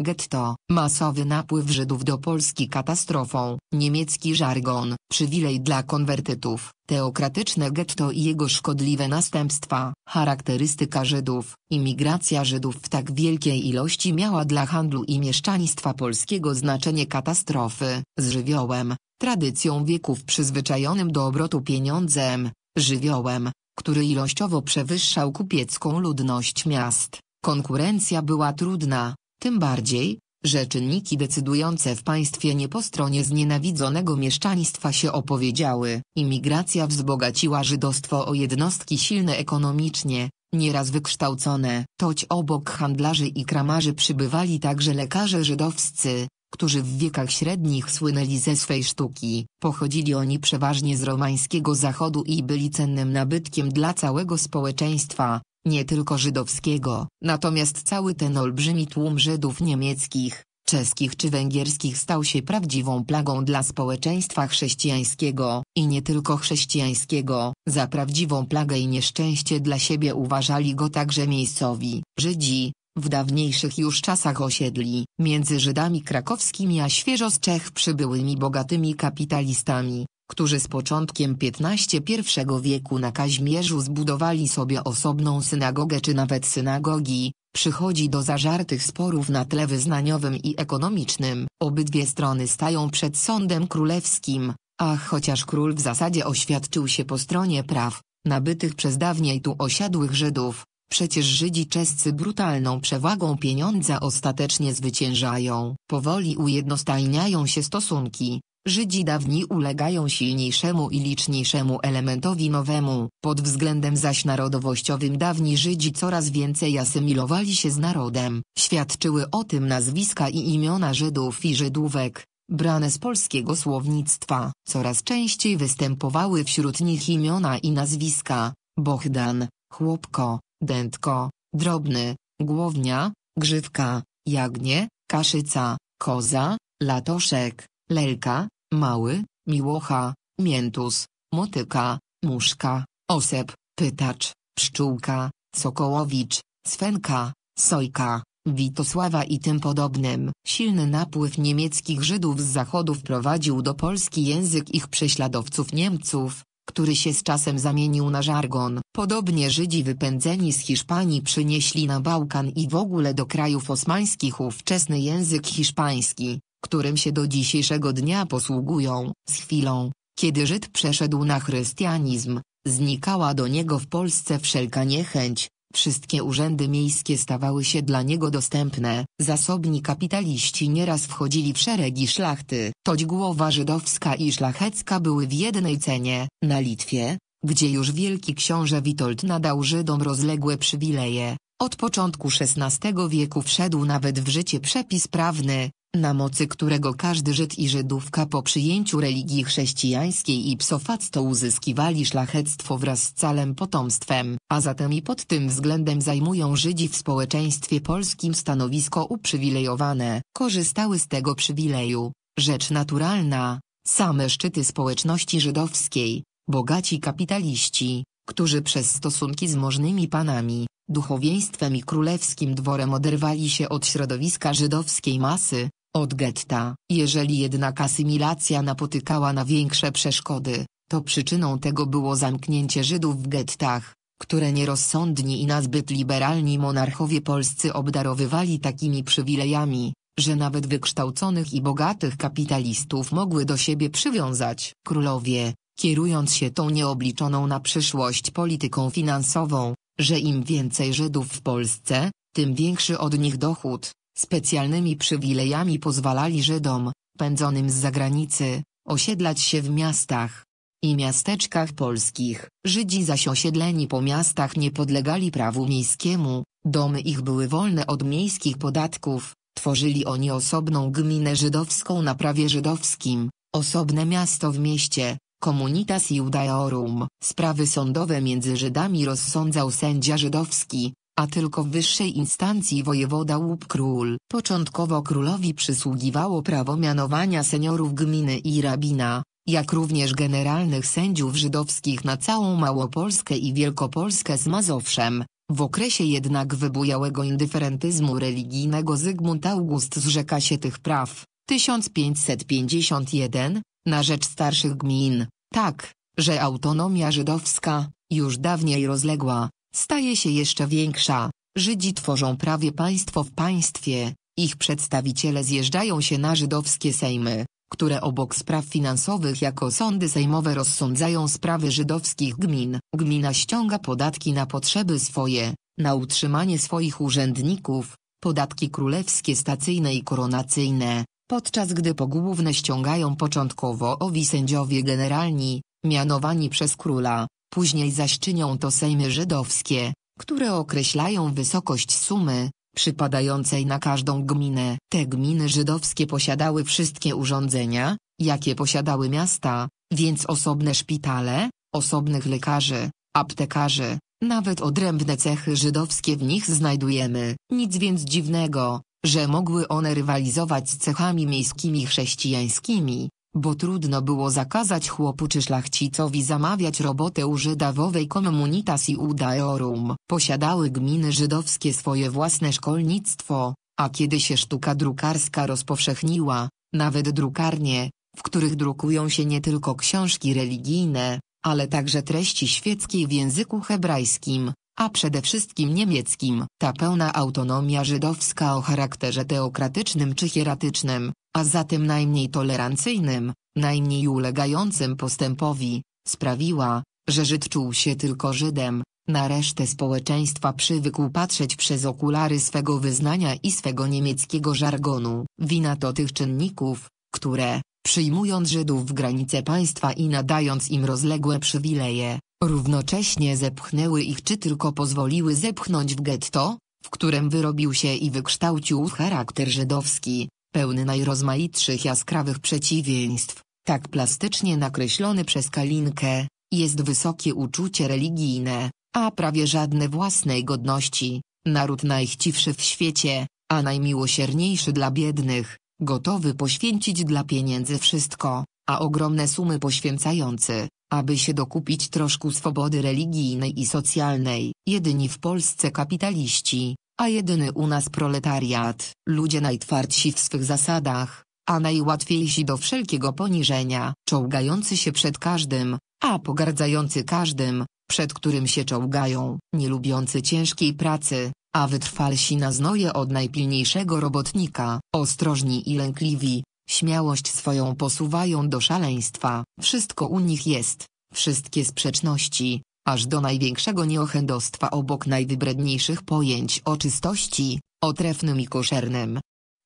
Getto, masowy napływ Żydów do Polski katastrofą, niemiecki żargon, przywilej dla konwertytów, teokratyczne getto i jego szkodliwe następstwa, charakterystyka Żydów, imigracja Żydów w tak wielkiej ilości miała dla handlu i mieszczaństwa polskiego znaczenie katastrofy, z żywiołem, tradycją wieków przyzwyczajonym do obrotu pieniądzem, żywiołem, który ilościowo przewyższał kupiecką ludność miast. Konkurencja była trudna, tym bardziej, że czynniki decydujące w państwie nie po stronie znienawidzonego mieszczaństwa się opowiedziały. Imigracja wzbogaciła żydostwo o jednostki silne ekonomicznie, nieraz wykształcone. Toć obok handlarzy i kramarzy przybywali także lekarze żydowscy, którzy w wiekach średnich słynęli ze swej sztuki. Pochodzili oni przeważnie z romańskiego zachodu i byli cennym nabytkiem dla całego społeczeństwa, nie tylko żydowskiego. Natomiast cały ten olbrzymi tłum Żydów niemieckich, czeskich czy węgierskich stał się prawdziwą plagą dla społeczeństwa chrześcijańskiego i nie tylko chrześcijańskiego. Za prawdziwą plagę i nieszczęście dla siebie uważali go także miejscowi Żydzi, w dawniejszych już czasach osiedli, między Żydami krakowskimi a świeżo z Czech przybyłymi bogatymi kapitalistami, którzy z początkiem XV wieku na Kaźmierzu zbudowali sobie osobną synagogę czy nawet synagogi, przychodzi do zażartych sporów na tle wyznaniowym i ekonomicznym. Obydwie strony stają przed sądem królewskim, a chociaż król w zasadzie oświadczył się po stronie praw, nabytych przez dawniej tu osiadłych Żydów, Przecież Żydzi czescy brutalną przewagą pieniądza ostatecznie zwyciężają. Powoli ujednostajniają się stosunki. Żydzi dawni ulegają silniejszemu i liczniejszemu elementowi nowemu, pod względem zaś narodowościowym dawni Żydzi coraz więcej asymilowali się z narodem. Świadczyły o tym nazwiska i imiona Żydów i Żydówek, brane z polskiego słownictwa. Coraz częściej występowały wśród nich imiona i nazwiska, Bohdan, Chłopko, dętko, drobny, głownia, grzywka, jagnie, kaszyca, koza, latoszek, lelka, mały, miłocha, miętus, motyka, muszka, osep, pytacz, pszczółka, sokołowicz, swenka, sojka. Witosława i tym podobnym. Silny napływ niemieckich Żydów z Zachodu wprowadził do Polski język ich prześladowców Niemców, który się z czasem zamienił na żargon. Podobnie Żydzi wypędzeni z Hiszpanii przynieśli na Bałkan i w ogóle do krajów osmańskich ówczesny język hiszpański, którym się do dzisiejszego dnia posługują. Z chwilą, kiedy Żyd przeszedł na chrystianizm, znikała do niego w Polsce wszelka niechęć, Wszystkie urzędy miejskie stawały się dla niego dostępne, zasobni kapitaliści nieraz wchodzili w szeregi szlachty, toć głowa żydowska i szlachecka były w jednej cenie. Na Litwie, gdzie już wielki książę Witold nadał Żydom rozległe przywileje, od początku XVI wieku wszedł nawet w życie przepis prawny, na mocy którego każdy Żyd i Żydówka po przyjęciu religii chrześcijańskiej i psofacto uzyskiwali szlachectwo wraz z całym potomstwem, a zatem i pod tym względem zajmują Żydzi w społeczeństwie polskim stanowisko uprzywilejowane, korzystały z tego przywileju, rzecz naturalna, same szczyty społeczności żydowskiej, bogaci kapitaliści, którzy przez stosunki z możnymi panami, duchowieństwem i królewskim dworem oderwali się od środowiska żydowskiej masy, od getta, jeżeli jednak asymilacja napotykała na większe przeszkody, to przyczyną tego było zamknięcie Żydów w gettach, które nierozsądni i nazbyt liberalni monarchowie polscy obdarowywali takimi przywilejami, że nawet wykształconych i bogatych kapitalistów mogły do siebie przywiązać. Królowie, kierując się tą nieobliczoną na przyszłość polityką finansową, że im więcej Żydów w Polsce, tym większy od nich dochód, Specjalnymi przywilejami pozwalali Żydom, pędzonym z zagranicy, osiedlać się w miastach i miasteczkach polskich. Żydzi zaś osiedleni po miastach nie podlegali prawu miejskiemu, domy ich były wolne od miejskich podatków, tworzyli oni osobną gminę żydowską na prawie żydowskim, osobne miasto w mieście, Komunitas Judaeorum. Sprawy sądowe między Żydami rozsądzał sędzia żydowski, a tylko w wyższej instancji wojewoda łup król. Początkowo królowi przysługiwało prawo mianowania seniorów gminy i rabina, jak również generalnych sędziów żydowskich na całą Małopolskę i Wielkopolskę z Mazowszem. W okresie jednak wybujałego indyferentyzmu religijnego Zygmunt August zrzeka się tych praw. 1551, na rzecz starszych gmin, tak, że autonomia żydowska, już dawniej rozległa, staje się jeszcze większa. Żydzi tworzą prawie państwo w państwie, ich przedstawiciele zjeżdżają się na żydowskie sejmy, które obok spraw finansowych jako sądy sejmowe rozsądzają sprawy żydowskich gmin. Gmina ściąga podatki na potrzeby swoje, na utrzymanie swoich urzędników, podatki królewskie stacyjne i koronacyjne, podczas gdy pogłówne ściągają początkowo owi sędziowie generalni, mianowani przez króla, Później zaś czynią to sejmy żydowskie, które określają wysokość sumy, przypadającej na każdą gminę. Te gminy żydowskie posiadały wszystkie urządzenia, jakie posiadały miasta, więc osobne szpitale, osobnych lekarzy, aptekarzy, nawet odrębne cechy żydowskie w nich znajdujemy. Nic więc dziwnego, że mogły one rywalizować z cechami miejskimi chrześcijańskimi, bo trudno było zakazać chłopu czy szlachcicowi zamawiać robotę u żydawowej communitasi udaeorum. Posiadały gminy żydowskie swoje własne szkolnictwo, a kiedy się sztuka drukarska rozpowszechniła, nawet drukarnie, w których drukują się nie tylko książki religijne, ale także treści świeckiej w języku hebrajskim, a przede wszystkim niemieckim. Ta pełna autonomia żydowska o charakterze teokratycznym czy hieratycznym, a zatem najmniej tolerancyjnym, najmniej ulegającym postępowi, sprawiła, że Żyd czuł się tylko Żydem, na resztę społeczeństwa przywykł patrzeć przez okulary swego wyznania i swego niemieckiego żargonu. Wina to tych czynników, które, przyjmując Żydów w granice państwa i nadając im rozległe przywileje, Równocześnie zepchnęły ich czy tylko pozwoliły zepchnąć w getto, w którym wyrobił się i wykształcił charakter żydowski, pełny najrozmaitszych jaskrawych przeciwieństw, tak plastycznie nakreślony przez Kalinkę, jest wysokie uczucie religijne, a prawie żadne własnej godności, naród najchciwszy w świecie, a najmiłosierniejszy dla biednych, gotowy poświęcić dla pieniędzy wszystko, a ogromne sumy poświęcający, aby się dokupić troszku swobody religijnej i socjalnej. Jedyni w Polsce kapitaliści, a jedyny u nas proletariat. Ludzie najtwardsi w swych zasadach, a najłatwiejsi do wszelkiego poniżenia. Czołgający się przed każdym, a pogardzający każdym, przed którym się czołgają. Nie lubiący ciężkiej pracy, a wytrwalsi na znoje od najpilniejszego robotnika. Ostrożni i lękliwi, Śmiałość swoją posuwają do szaleństwa, wszystko u nich jest, wszystkie sprzeczności, aż do największego nieochędostwa obok najwybredniejszych pojęć o czystości, o trefnym i koszernym.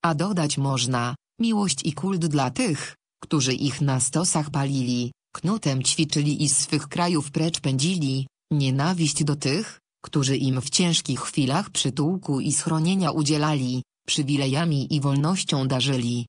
A dodać można, miłość i kult dla tych, którzy ich na stosach palili, knutem ćwiczyli i z swych krajów precz pędzili, nienawiść do tych, którzy im w ciężkich chwilach przytułku i schronienia udzielali, przywilejami i wolnością darzyli,